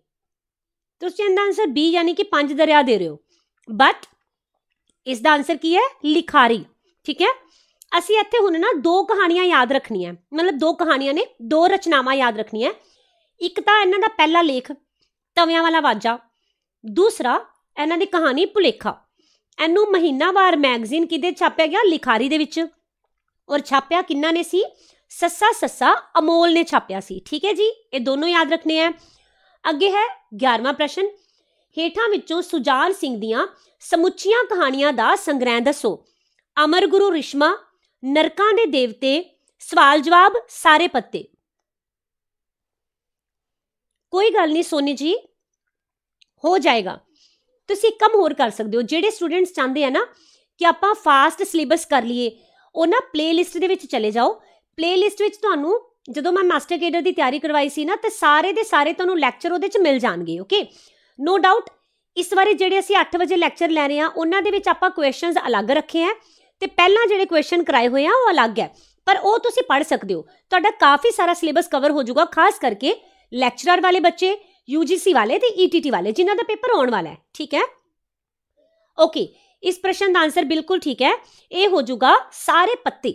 ਤੁਸੀਂ ਇਹਦਾ ਆਨਸਰ B ਯਾਨੀ ਕਿ ਪੰਜ ਦਰਿਆ ਦੇ ਰਹੇ ਹੋ ਬਟ ਇਸ ਦਾ ਆਨਸਰ ਕੀ ਹੈ ਲਿਖਾਰੀ ਠੀਕ ਹੈ ਅਸੀਂ ਇੱਥੇ ਹੁਣ ਨਾ ਦੋ ਕਹਾਣੀਆਂ ਯਾਦ ਰੱਖਣੀਆਂ ਮਤਲਬ ਦੋ ਕਹਾਣੀਆਂ ਨੇ ਦੋ ਰਚਨਾਵਾਂ ਯਾਦ ਰੱਖਣੀਆਂ ਇੱਕ ਤਾਂ ਇਹਨਾਂ ਦਾ ਪਹਿਲਾ ਲੇਖ ਤਵਿਆਂ ਵਾਲਾ ਵਾਜਾ ਦੂਸਰਾ ਇਹਨਾਂ ਦੀ ਕਹਾਣੀ ਭੁਲੇਖਾ ਇਹਨੂੰ ਮਹੀਨਾਵਾਰ ਮੈਗਜ਼ੀਨ ਕਿਦੇ ਛਾਪਿਆ ਗਿਆ ਲਿਖਾਰੀ ਦੇ ਵਿੱਚ ਔਰ ਛਾਪਿਆ ਕਿੰਨਾ ਨੇ ਸੀ ਸੱਸਾ ਸੱਸਾ ਅਮੋਲ ਨੇ ਛਾਪਿਆ ਸੀ ਠੀਕ ਹੈ ਜੀ ਇਹ ਦੋਨੋਂ ਯਾਦ ਰੱਖਣੇ ਆ ਅੱਗੇ ਹੈ 11ਵਾਂ ਪ੍ਰਸ਼ਨ ਹੇਠਾਂ ਵਿੱਚੋਂ ਸੁਜਾਨ ਸਿੰਘ ਦੀਆਂ ਸਮੁੱਚੀਆਂ ਕਹਾਣੀਆਂ ਦਾ ਸੰਗ੍ਰਹਿ ਦੱਸੋ ਅਮਰ ਗੁਰੂ ਰਿਸ਼ਮਾ ਨਰਕਾਂ ਦੇ ਦੇਵਤੇ ਸਵਾਲ ਜਵਾਬ ਸਾਰੇ ਪੱਤੇ ਕੋਈ ਗੱਲ ਨਹੀਂ ਸੋਨੀ ਜੀ ਹੋ ਜਾਏਗਾ ਤੁਸੀਂ ਕਮ ਹੋਰ ਕਰ ਸਕਦੇ ਹੋ ਜਿਹੜੇ ਸਟੂਡੈਂਟਸ ਚਾਹੁੰਦੇ ਆ ਨਾ ਕਿ ਆਪਾਂ ਫਾਸਟ ਸਿਲੇਬਸ ਕਰ ਲਈਏ ਉਹਨਾਂ ਪਲੇਲਿਸਟ ਦੇ ਵਿੱਚ ਚਲੇ ਜਾਓ ਪਲੇਲਿਸਟ ਵਿੱਚ ਤੁਹਾਨੂੰ ਜਦੋਂ ਮੈਂ ਮਾਸਟਰ ਕੇਡਰ ਦੀ ਤਿਆਰੀ ਕਰਵਾਈ ਸੀ ਨਾ ਤੇ ਸਾਰੇ ਦੇ ਸਾਰੇ ਤੁਹਾਨੂੰ ਲੈਕਚਰ ਉਹਦੇ ਚ ਮਿਲ ਜਾਣਗੇ ਓਕੇ ਨੋ ਡਾਊਟ ਇਸ ਵਾਰੇ ਜਿਹੜੇ ਅਸੀਂ 8 ਵਜੇ ਲੈਕਚਰ ਲੈ ਰਹੇ ਆ ਉਹਨਾਂ ਦੇ ਵਿੱਚ ਆਪਾਂ ਕੁਐਸਚਨਸ ਅਲੱਗ ਰੱਖੇ ਆ ਤੇ ਪਹਿਲਾਂ ਜਿਹੜੇ ਕੁਐਸਚਨ ਕਰਾਏ ਹੋਏ ਆ ਉਹ ਅਲੱਗ ਹੈ ਪਰ ਉਹ ਤੁਸੀਂ ਪੜ੍ਹ ਸਕਦੇ ਹੋ ਤੁਹਾਡਾ ਕਾਫੀ ਸਾਰਾ ਸਿਲੇਬਸ ਕਵਰ ਹੋ ਜਾਊਗਾ ਖਾਸ ਕਰਕੇ ਲੈਕਚਰਰ ਵਾਲੇ ਬੱਚੇ UGC ਵਾਲੇ ਤੇ ETT ਵਾਲੇ ਜਿਨ੍ਹਾਂ ਦਾ ਪੇਪਰ ਆਉਣ ਵਾਲਾ ਹੈ ਠੀਕ ਹੈ ਓਕੇ ਇਸ ਪ੍ਰਸ਼ਨ ਦਾ ਆਨਸਰ ਬਿਲਕੁਲ ਠੀਕ ਹੈ ਇਹ ਹੋ ਜਾਊਗਾ ਸਾਰੇ ਪੱਤੇ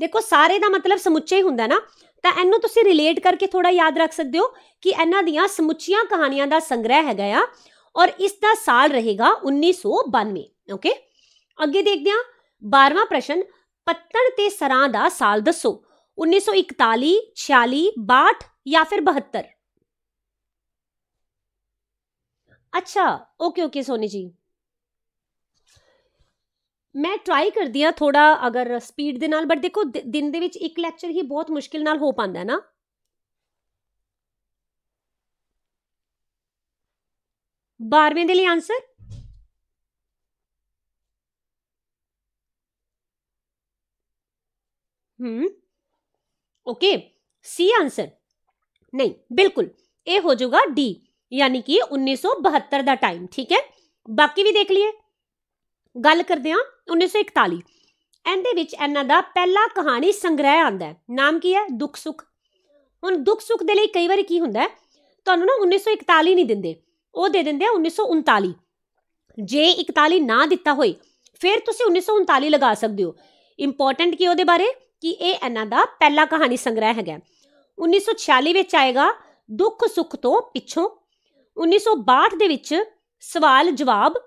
ਦੇਖੋ ਸਾਰੇ ਦਾ ਮਤਲਬ ਸਮੁੱਚੇ ਹੀ ਹੁੰਦਾ ਨਾ ਤਾਂ ਇਹਨੂੰ ਤੁਸੀਂ ਰਿਲੇਟ ਕਰਕੇ ਥੋੜਾ ਯਾਦ ਰੱਖ ਸਕਦੇ ਹੋ ਕਿ ਇਹਨਾਂ ਦੀਆਂ ਸਮੁੱਚੀਆਂ ਕਹਾਣੀਆਂ ਦਾ ਸੰਗ੍ਰਹਿ ਹੈਗਾ ਆ ਔਰ ਇਸ ਦਾ ਸਾਲ ਰਹੇਗਾ 1992 ਓਕੇ ਅੱਗੇ ਦੇਖਦੇ ਹਾਂ 12ਵਾਂ ਪ੍ਰਸ਼ਨ ਪੱਤਣ ਤੇ ਸਰਾਂ ਦਾ ਸਾਲ ਦੱਸੋ 1941 46 62 ਜਾਂ ਫਿਰ 72 ਅੱਛਾ ਓਕੇ ਓਕੇ ਸੋਨੀ ਜੀ ਮੈਂ ਟਰਾਈ ਕਰਦੀ ਆ ਥੋੜਾ ਅਗਰ ਸਪੀਡ ਦੇ ਨਾਲ ਬਟ ਦੇਖੋ ਦਿਨ ਦੇ ਵਿੱਚ ਇੱਕ ਲੈਕਚਰ ਹੀ ਬਹੁਤ ਮੁਸ਼ਕਿਲ ਨਾਲ ਹੋ ਪਾਂਦਾ ਨਾ ਬਾਰਵੇਂ ਦੇ ਲਈ answer hmm okay C answer ਨਹੀਂ ਬਿਲਕੁਲ ਇਹ ਹੋ ਜਾਊਗਾ ਡੀ ਯਾਨੀ ਕਿ 1972 ਦਾ ਟਾਈਮ ਠੀਕ ਹੈ ਬਾਕੀ ਵੀ ਦੇਖ ਲਈਏ ਗੱਲ ਕਰਦੇ ਹਾਂ 1941 ਐਂਦੇ ਵਿੱਚ ਇਹਨਾਂ ਦਾ ਪਹਿਲਾ ਕਹਾਣੀ ਸੰਗ੍ਰਹਿ ਆਂਦਾ ਹੈ ਨਾਮ ਕੀ ਹੈ ਦੁੱਖ ਸੁਖ ਹੁਣ ਦੁੱਖ ਸੁਖ ਦੇ ਲਈ ਕਈ ਵਾਰ ਕੀ ਹੁੰਦਾ ਹੈ ਤੁਹਾਨੂੰ ਨਾ 1941 ਨਹੀਂ ਦਿੰਦੇ ਉਹ ਦੇ ਦਿੰਦੇ ਆ 1939 ਜੇ 41 ਨਾ ਦਿੱਤਾ ਹੋਏ ਫਿਰ ਤੁਸੀਂ 1939 ਲਗਾ ਸਕਦੇ ਹੋ ਇੰਪੋਰਟੈਂਟ ਕੀ ਉਹਦੇ ਬਾਰੇ ਕਿ ਇਹ ਇਹਨਾਂ ਦਾ ਪਹਿਲਾ ਕਹਾਣੀ ਸੰਗ੍ਰਹਿ ਹੈਗਾ 1946 ਵਿੱਚ ਆਏਗਾ ਦੁੱਖ ਸੁਖ ਤੋਂ ਪਿੱਛੋਂ 1962 ਦੇ ਵਿੱਚ ਸਵਾਲ ਜਵਾਬ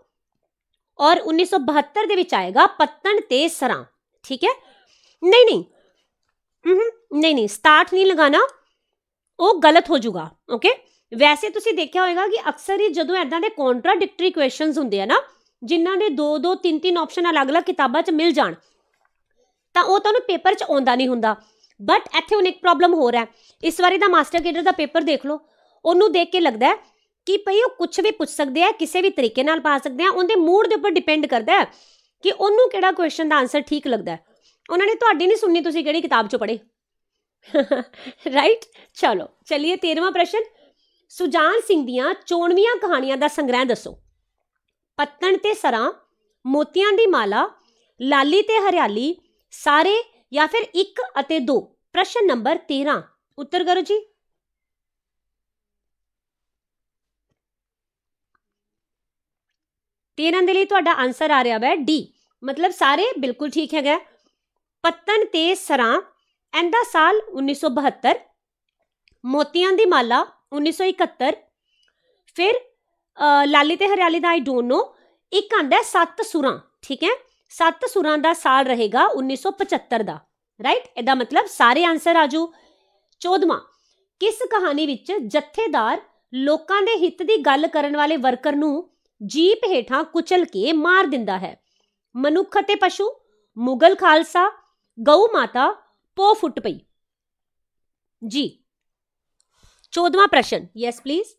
ਔਰ 1972 ਦੇ ਵਿੱਚ ਆਏਗਾ ਪੱਤਣ ਤੇ ਸਰਾਂ ਠੀਕ ਹੈ ਨਹੀਂ ਨਹੀਂ ਨਹੀਂ ਨਹੀਂ ਸਟਾਰਟ ਨਹੀਂ ਲਗਾਣਾ ਉਹ ਗਲਤ ਹੋ ਜਾਊਗਾ ਓਕੇ ਵੈਸੇ ਤੁਸੀਂ ਦੇਖਿਆ ਹੋਵੇਗਾ ਕਿ ਅਕਸਰ ਹੀ ਜਦੋਂ ਐਦਾਂ ਦੇ ਕੌਂਟਰਾਡਿਕਟਰੀ ਕੁਐਸਚਨਸ ਹੁੰਦੇ ਆ ਨਾ ਜਿਨ੍ਹਾਂ ਦੇ ਦੋ ਦੋ ਤਿੰਨ ਤਿੰਨ ਆਪਸ਼ਨ ਅਲੱਗ-ਅਲੱਗ ਕਿਤਾਬਾਂ 'ਚ ਮਿਲ ਜਾਣ ਤਾਂ ਉਹ ਤੁਹਾਨੂੰ ਪੇਪਰ 'ਚ ਆਉਂਦਾ ਨਹੀਂ ਹੁੰਦਾ ਬਟ ਇੱਥੇ ਹੁਣ ਇੱਕ ਪ੍ਰੋਬਲਮ ਹੋ ਰਿਹਾ ਇਸ ਵਾਰੀ ਦਾ ਮਾਸਟਰ ਕੇਡਰ ਦਾ ਪੇਪਰ ਦੇਖ ਲਓ ਉਹਨੂੰ ਦੇਖ ਕੇ ਲੱਗਦਾ ਹੈ ਕਿ ਭਈ ਉਹ ਕੁਝ ਵੀ ਪੁੱਛ ਸਕਦੇ ਆ ਕਿਸੇ ਵੀ ਤਰੀਕੇ ਨਾਲ ਪਾ ਸਕਦੇ ਆ ਉਹਦੇ ਮੂਡ ਦੇ ਉੱਪਰ ਡਿਪੈਂਡ ਕਰਦਾ ਹੈ ਕਿ ਉਹਨੂੰ ਕਿਹੜਾ ਕੁਐਸਚਨ ਦਾ ਆਨਸਰ ਠੀਕ ਲੱਗਦਾ ਉਹਨਾਂ ਨੇ ਤੁਹਾਡੀ ਨਹੀਂ ਸੁਣਨੀ ਤੁਸੀਂ ਕਿਹੜੀ ਕਿਤਾਬ ਚੋਂ ਪੜ੍ਹੇ ਰਾਈਟ ਚਲੋ ਚਲਿਏ 13ਵਾਂ ਪ੍ਰਸ਼ਨ ਸੁਜਾਨ ਸਿੰਘ ਦੀਆਂ ਚੋਣਵੀਆਂ ਕਹਾਣੀਆਂ ਦਾ ਸੰਗ੍ਰਹਿ ਦੱਸੋ ਪੱਤਣ ਤੇ ਸਰਾਂ ਮੋਤੀਆਂ ਦੀ ਮਾਲਾ ਲਾਲੀ ਤੇ ਹਰਿਆਲੀ ਸਾਰੇ ਜਾਂ ਫਿਰ 1 ਅਤੇ 2 ਪ੍ਰਸ਼ਨ ਨੰਬਰ 13 ਉੱਤਰ ਕਰੋ ਜੀ ਤੇ ਦੇ ਲਈ ਤੁਹਾਡਾ ਆਨਸਰ ਆ ਰਿਹਾ ਹੈ ਡੀ ਮਤਲਬ ਸਾਰੇ ਬਿਲਕੁਲ ਠੀਕ ਹੈਗਾ ਪੱਤਨ ਤੇ ਸਰਾਂ ਐਂਦਾ ਸਾਲ 1972 ਮੋਤੀਆਂ ਦੀ ਮਾਲਾ 1971 ਫਿਰ ਲਾਲੀ ਤੇ ਹਰਿਆਲੀ ਦਾ ਆਈ ਡੋਨਟ ਨੋ ਇੱਕ ਆਂਦਾ ਸੱਤ ਸੁਰਾਂ ਠੀਕ ਹੈ ਸੱਤ ਸੁਰਾਂ ਦਾ ਸਾਲ ਰਹੇਗਾ 1975 ਦਾ ਰਾਈਟ ਇਹਦਾ ਮਤਲਬ ਸਾਰੇ ਆਨਸਰ ਆਜੂ 14ਵਾਂ ਕਿਸ ਕਹਾਣੀ ਵਿੱਚ ਜਥੇਦਾਰ ਲੋਕਾਂ ਦੇ ਹਿੱਤ ਦੀ ਗੱਲ ਕਰਨ ਵਾਲੇ ਵਰਕਰ ਨੂੰ ਜੀਪ ਹੇਠਾਂ ਕੁਚਲ ਕੇ ਮਾਰ ਦਿੰਦਾ ਹੈ ਮਨੁੱਖ ਅਤੇ ਪਸ਼ੂ ਮੁਗਲ ਖਾਲਸਾ ਗਊ ਮਾਤਾ ਪੋ ਫੁੱਟ ਪਈ ਜੀ 14ਵਾਂ ਪ੍ਰਸ਼ਨ ਯੈਸ ਪਲੀਜ਼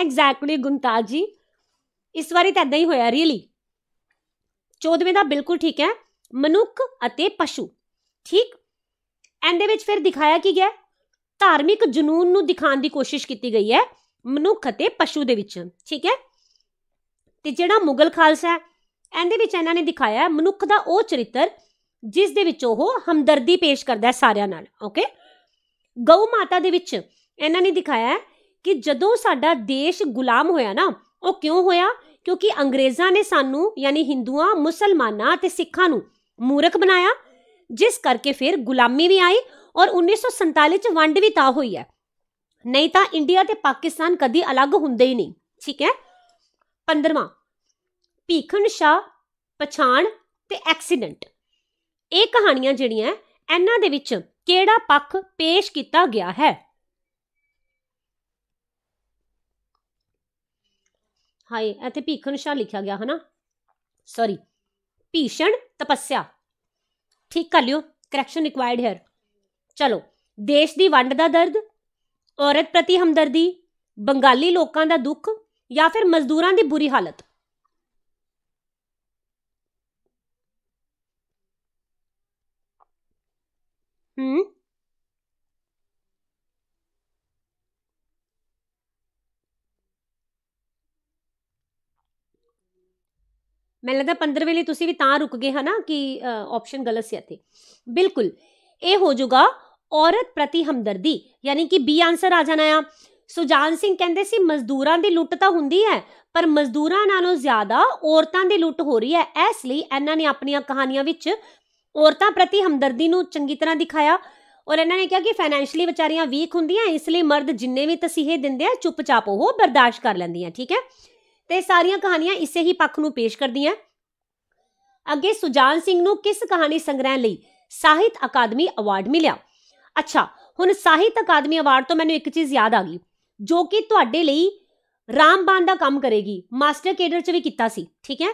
ਐਗਜ਼ੈਕਟਲੀ ਗੁੰਤਾਜੀ ਇਸ ਵਾਰੀ ਤਾਂ ਇਦਾਂ ਹੀ ਹੋਇਆ ਰੀਅਲੀ 14ਵੇਂ ਦਾ ਬਿਲਕੁਲ ਠੀਕ ਹੈ ਮਨੁੱਖ ਅਤੇ ਪਸ਼ੂ ਠੀਕ ਦੇ ਵਿੱਚ ਫਿਰ ਦਿਖਾਇਆ ਕੀ ਗਿਆ ਧਾਰਮਿਕ ਜਨੂਨ ਨੂੰ ਦਿਖਾਉਣ ਦੀ ਕੋਸ਼ਿਸ਼ ਕੀਤੀ ਗਈ ਹੈ ਮਨੁੱਖ ਅਤੇ ਪਸ਼ੂ ਦੇ ਵਿੱਚ ਠੀਕ ਹੈ ਤੇ ਜਿਹੜਾ ਮੁਗਲ ਖਾਲਸਾ ਹੈ ਦੇ ਵਿੱਚ ਇਹਨਾਂ ਨੇ ਦਿਖਾਇਆ ਮਨੁੱਖ ਦਾ ਉਹ ਚਰਿੱਤਰ ਜਿਸ ਦੇ ਵਿੱਚ ਉਹ ਹਮਦਰਦੀ ਪੇਸ਼ ਕਰਦਾ ਹੈ ਸਾਰਿਆਂ ਨਾਲ ਓਕੇ ਗਊ ਮਾਤਾ ਦੇ ਵਿੱਚ ਇਹਨਾਂ ਨੇ ਦਿਖਾਇਆ ਕਿ ਜਦੋਂ ਸਾਡਾ ਦੇਸ਼ ਗੁਲਾਮ ਹੋਇਆ ਨਾ ਉਹ ਕਿਉਂ ਹੋਇਆ ਕਿਉਂਕਿ ਅੰਗਰੇਜ਼ਾਂ ਨੇ ਸਾਨੂੰ ਯਾਨੀ ਹਿੰਦੂਆਂ ਮੁਸਲਮਾਨਾਂ ਤੇ ਸਿੱਖਾਂ ਨੂੰ ਮੂਰਖ ਬਣਾਇਆ ਜਿਸ ਕਰਕੇ ਫਿਰ ਗੁਲਾਮੀ ਵੀ ਆਈ ਔਰ 1947 ਚ ਵੰਡ ਵੀ ਤਾਂ ਹੋਈ ਹੈ ਨਹੀਂ ਤਾਂ ਇੰਡੀਆ ਤੇ ਪਾਕਿਸਤਾਨ ਕਦੀ ਅਲੱਗ ਹੁੰਦੇ ਹੀ ਨਹੀਂ ਠੀਕ ਹੈ 15ਵਾਂ ਭੀਖਣ ਸ਼ਾ ਪਛਾਣ ਤੇ ਐਕਸੀਡੈਂਟ ਇਹ ਕਹਾਣੀਆਂ ਜਿਹੜੀਆਂ ਇਹਨਾਂ ਦੇ ਵਿੱਚ ਕਿਹੜਾ ਪੱਖ ਪੇਸ਼ ਕੀਤਾ ਗਿਆ ਹੈ ਹਾਏ ਇੱਥੇ ਭੀਖਣ ਸ਼ਾ ਲਿਖਿਆ ਗਿਆ ਹਨਾ ਸੌਰੀ ਭੀਸ਼ਣ ਤਪੱਸਿਆ ਠੀਕ ਕਰ ਲਿਓ ਕਰੈਕਸ਼ਨ ਰਿਕੁਆਇਰਡ ਹੇਅਰ ਚਲੋ ਦੇਸ਼ ਦੀ ਵੰਡ ਦਾ ਦਰਦ ਔਰਤ ਪ੍ਰਤੀ ਹਮਦਰਦੀ ਬੰਗਾਲੀ ਲੋਕਾਂ ਦਾ ਦੁੱਖ ਜਾਂ ਫਿਰ ਮਜ਼ਦੂਰਾਂ ਦੀ ਬੁਰੀ ਹਾਲਤ ਹੂੰ ਮੈਨੂੰ ਲੱਗਦਾ 15ਵੇਂ ਲਈ ਤੁਸੀਂ ਵੀ ਤਾਂ ਰੁਕ ਗਏ ਹਨਾ ਕਿ ਆਪਸ਼ਨ ਗਲਤ ਸੀ ਇੱਥੇ ਬਿਲਕੁਲ ਇਹ ਹੋ ਜਾਊਗਾ ਔਰਤ ਪ੍ਰਤੀ ਹਮਦਰਦੀ ਯਾਨੀ ਕਿ ਬੀ ਆਨਸਰ ਆ ਜਾਣਾ ਆ ਸੁਜਾਨ ਸਿੰਘ ਕਹਿੰਦੇ ਸੀ ਮਜ਼ਦੂਰਾਂ ਦੀ ਲੁੱਟ ਤਾਂ ਹੁੰਦੀ ਹੈ ਪਰ ਮਜ਼ਦੂਰਾਂ ਨਾਲੋਂ ਜ਼ਿਆਦਾ ਔਰਤਾਂ ਦੀ ਲੁੱਟ ਹੋ ਰਹੀ ਹੈ ਇਸ ਲਈ ਇਹਨਾਂ ਨੇ ਆਪਣੀਆਂ ਕਹਾਣੀਆਂ ਵਿੱਚ ਔਰਤਾਂ ਪ੍ਰਤੀ ਹਮਦਰਦੀ ਨੂੰ ਚੰਗੀ ਤਰ੍ਹਾਂ ਦਿਖਾਇਆ ਔਰ ਇਹਨਾਂ ਨੇ ਕਿਹਾ ਕਿ ਫਾਈਨੈਂਸ਼ਲੀ ਵਿਚਾਰੀਆਂ ਵੀਕ ਹੁੰਦੀਆਂ ਇਸ ਲਈ ਮਰਦ ਜਿੰਨੇ ਵੀ ਤਸੀਹੇ ਦਿੰਦੇ ਆ ਚੁੱਪਚਾਪ ਉਹ ਬਰਦਾਸ਼ਤ ਕਰ ਲੈਂਦੀਆਂ ਠੀਕ ਹੈ ਤੇ ਸਾਰੀਆਂ ਕਹਾਣੀਆਂ ਇਸੇ ਹੀ ਪੱਖ ਨੂੰ ਪੇਸ਼ ਕਰਦੀਆਂ ਅੱਗੇ ਸੁਜਾਨ ਸਿੰਘ ਨੂੰ ਕਿਸ ਕਹਾਣੀ ਸੰਗ੍ਰਹਿ ਲਈ ਸਾਹਿਤ ਅਕਾਦਮੀ ਅਵਾਰਡ ਮਿਲਿਆ ਅੱਛਾ ਹੁਣ ਸਾਹਿਤ ਅਕਾਦਮੀ ਅਵਾਰਡ ਤੋਂ ਮੈਨੂੰ ਇੱਕ ਚੀਜ਼ ਯਾਦ ਆ ਗਈ ਜੋ ਕਿ ਤੁਹਾਡੇ ਲਈ ਰਾਮਬਾਨ ਦਾ ਕੰਮ ਕਰੇਗੀ ਮਾਸਟਰ ਕੇਡਰ ਚ ਵੀ ਕੀਤਾ ਸੀ ਠੀਕ ਹੈ